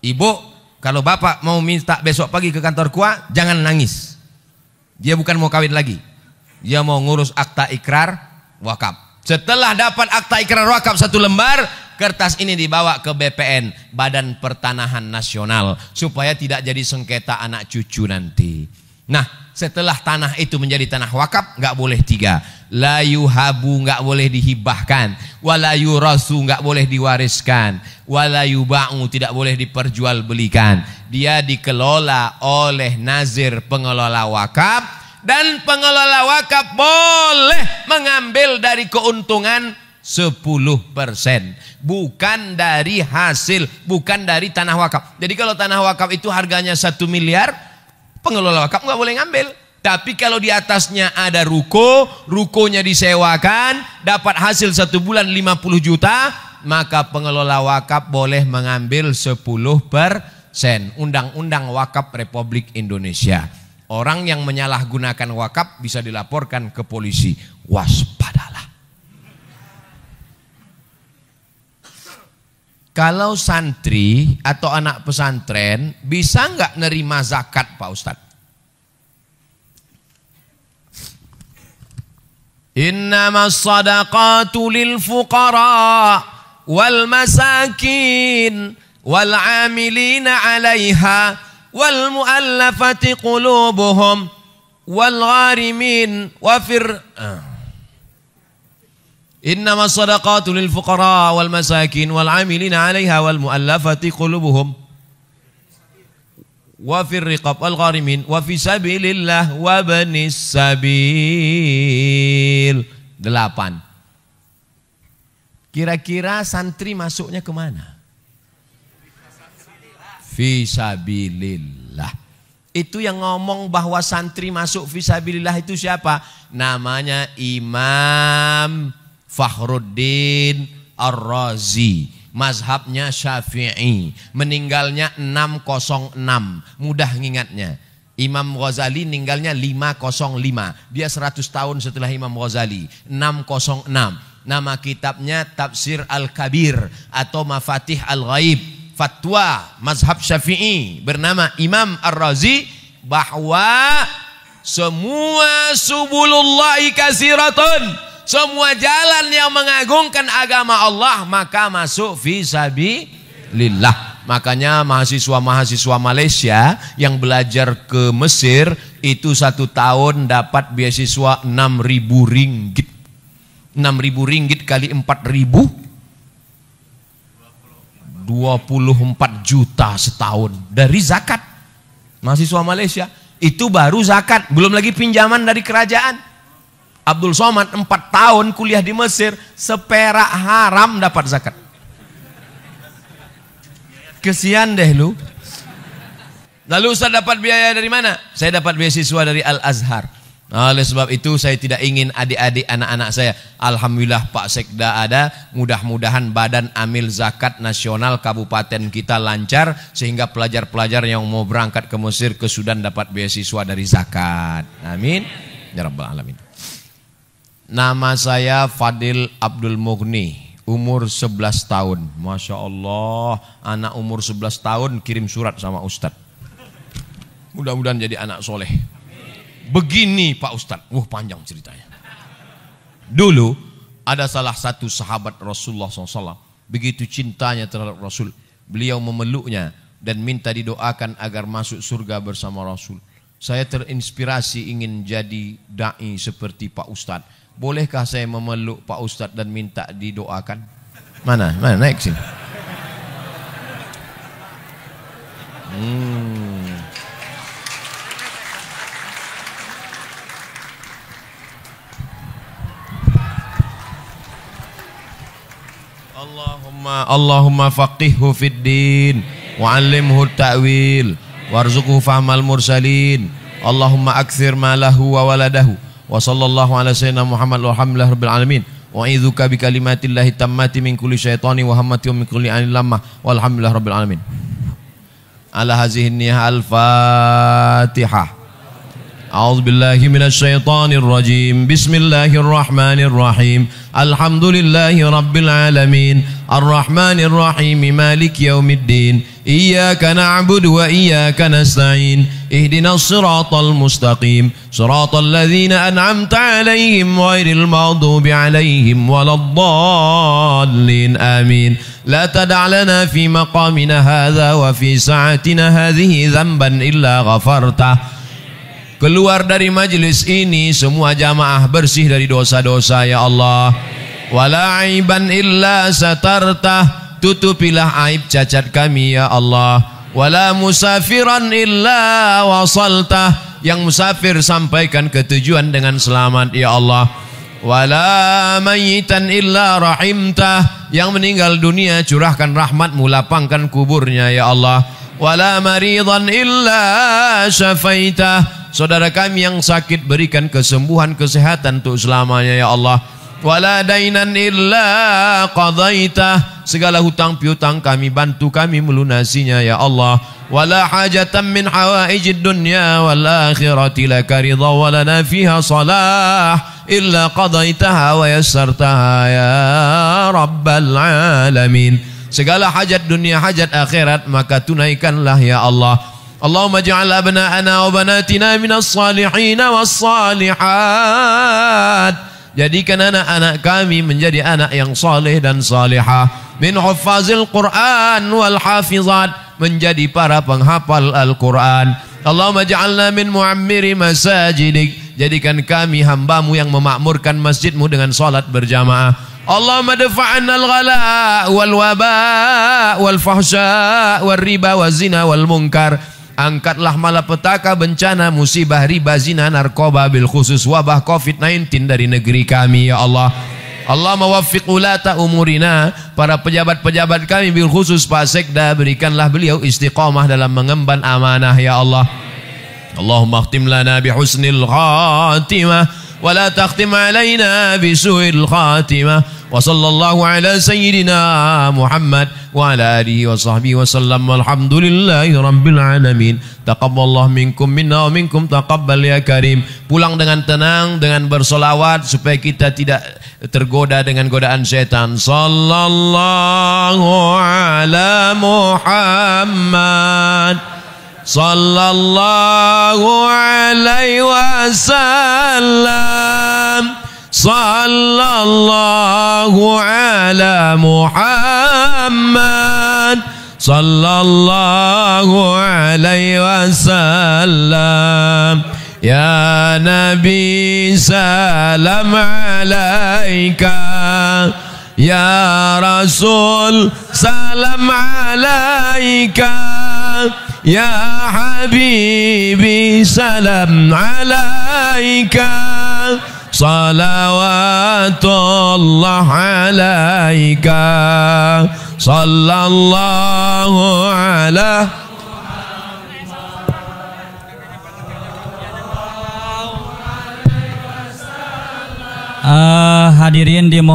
Ibu, kalau bapak mau minta besok pagi ke kantor gua, jangan nangis. Dia bukan mau kawin lagi. Dia mau ngurus akta ikrar wakaf. Setelah dapat akta ikrar wakaf satu lembar, kertas ini dibawa ke BPN, Badan Pertanahan Nasional, supaya tidak jadi sengketa anak cucu nanti. Nah, setelah tanah itu menjadi tanah wakaf nggak boleh tiga layu habu nggak boleh dihibahkan walayu rasu nggak boleh diwariskan walayu ba'u tidak boleh diperjualbelikan dia dikelola oleh nazir pengelola wakaf dan pengelola wakaf boleh mengambil dari keuntungan 10% bukan dari hasil bukan dari tanah wakaf jadi kalau tanah wakaf itu harganya satu miliar pengelola wakaf nggak boleh ngambil. Tapi kalau di atasnya ada ruko, rukonya disewakan, dapat hasil satu bulan 50 juta, maka pengelola wakaf boleh mengambil 10 persen. Undang-undang wakaf Republik Indonesia. Orang yang menyalahgunakan wakaf bisa dilaporkan ke polisi. Wasp. Kalau santri atau anak pesantren bisa nggak nerima zakat Pak Ustadz? Innama sadaqatu lil fuqara wal masakin wal amilina alaiha wal muallafati qulubuhum wal gharimin wa fir... Uh. إنما الصدقات للفقراء والمساكين والعاملين عليها والمؤلفة قلوبهم وفي الرقاب والغارمين وفي سبيل الله وابن السبيل 8 Kira-kira santri masuknya kemana? في سبيل الله Itu yang ngomong bahwa santri masuk في سبيل الله itu siapa? Namanya Imam Fakhruddin Ar-Razi. Mazhabnya Syafi'i. Meninggalnya 606. Mudah ngingatnya. Imam Ghazali meninggalnya 505. Dia 100 tahun setelah Imam Ghazali. 606. Nama kitabnya Tafsir Al-Kabir atau Mafatih Al-Ghaib. Fatwa mazhab Syafi'i bernama Imam Ar-Razi bahwa semua subulullahi kasiratun semua jalan yang mengagungkan agama Allah maka masuk visabi lillah. makanya mahasiswa-mahasiswa Malaysia yang belajar ke Mesir itu satu tahun dapat beasiswa 6000 ringgit 6000 ringgit kali 4000 24 juta setahun dari zakat mahasiswa Malaysia itu baru zakat belum lagi pinjaman dari kerajaan Abdul Somad empat tahun kuliah di Mesir, seperak haram dapat zakat. Kesian deh lu. Lalu Ustaz dapat biaya dari mana? Saya dapat beasiswa dari Al-Azhar. Nah, oleh sebab itu saya tidak ingin adik-adik anak-anak saya Alhamdulillah Pak Sekda ada Mudah-mudahan badan amil zakat nasional kabupaten kita lancar Sehingga pelajar-pelajar yang mau berangkat ke Mesir ke Sudan dapat beasiswa dari zakat Amin Ya Rabbal Alamin Nama saya Fadil Abdul Mughni, umur 11 tahun. Masya Allah, anak umur 11 tahun kirim surat sama Ustadz. Mudah-mudahan jadi anak soleh. Begini Pak Ustadz, wah panjang ceritanya. Dulu ada salah satu sahabat Rasulullah SAW. Begitu cintanya terhadap Rasul. Beliau memeluknya dan minta didoakan agar masuk surga bersama Rasul. Saya terinspirasi ingin jadi da'i seperti Pak Ustadz bolehkah saya memeluk Pak Ustadz dan minta didoakan? Mana? Mana? Naik sini. Hmm. Allahumma Allahumma faqihhu fid din wa 'allimhu ta'wil warzuqhu fahmal mursalin Allahumma akthir malahu wa waladahu وصلى الله على سيدنا محمد الرحمن الله رب العالمين وأعوذك بكلمات الله التامات من كل شيطان وهمة ومن كل عين لمة والحمد لله رب العالمين على هذه النية الفاتحة أعوذ بالله من الشيطان الرجيم بسم الله الرحمن الرحيم الحمد لله رب العالمين الرحمن الرحيم مالك يوم الدين إياك نعبد وإياك نستعين اهدنا الصراط المستقيم صراط الذين أنعمت عليهم غير المغضوب عليهم ولا الضالين آمين لا تدع لنا في مقامنا هذا وفي ساعتنا هذه ذنبا إلا غفرته Keluar dari majlis ini semua jamaah bersih dari dosa-dosa ya Allah. Wala aiban illa satartah. Tutupilah aib cacat kami ya Allah wala musafiran illa wasalta yang musafir sampaikan ke tujuan dengan selamat ya Allah wala mayitan illa rahimta yang meninggal dunia curahkan rahmatmu lapangkan kuburnya ya Allah wala maridan illa syafaita saudara kami yang sakit berikan kesembuhan kesehatan untuk selamanya ya Allah wala dainan illa qadaitah segala hutang piutang kami bantu kami melunasinya ya Allah wala hajatan min hawaijid dunya wal akhirati laka ridha wa lana fiha salah illa qadaitaha wa yassartaha ya rabbal alamin segala hajat dunia hajat akhirat maka tunaikanlah ya Allah Allahumma اللهم اجعل أبناءنا وبناتنا من الصالحين والصالحات Jadikan anak-anak kami menjadi anak yang saleh dan salihah. Min huffazil Qur'an wal hafizat. Menjadi para penghafal Al-Quran. Allahumma ja'alna min muammiri masajidik. Jadikan kami hambamu yang memakmurkan masjidmu dengan salat berjamaah. Allahumma dafa'anna al-ghala wal waba wal fahsya wal riba wal zina wal munkar angkatlah malapetaka bencana musibah riba zina narkoba bil khusus wabah covid-19 dari negeri kami ya Allah Allah mawafiq ulata umurina para pejabat-pejabat kami bil khusus Pak Sekda berikanlah beliau istiqomah dalam mengemban amanah ya Allah Allahumma khtim lana bi husnil khatimah wa la takhtim alaina bi su'il khatimah وصلى الله على سيدنا محمد وعلى آله وصحبه وسلم والحمد لله رب العالمين taqabbalallah minkum minna wa minkum taqabbal ya karim pulang dengan tenang dengan bersolawat supaya kita tidak tergoda dengan godaan setan sallallahu ala muhammad sallallahu alaihi wasallam صلى الله على محمد صلى الله عليه وسلم يا نبي سلام عليك يا رسول سلام عليك يا حبيبي سلام عليك صلوات الله عليك صلى الله على Uh, hadirin di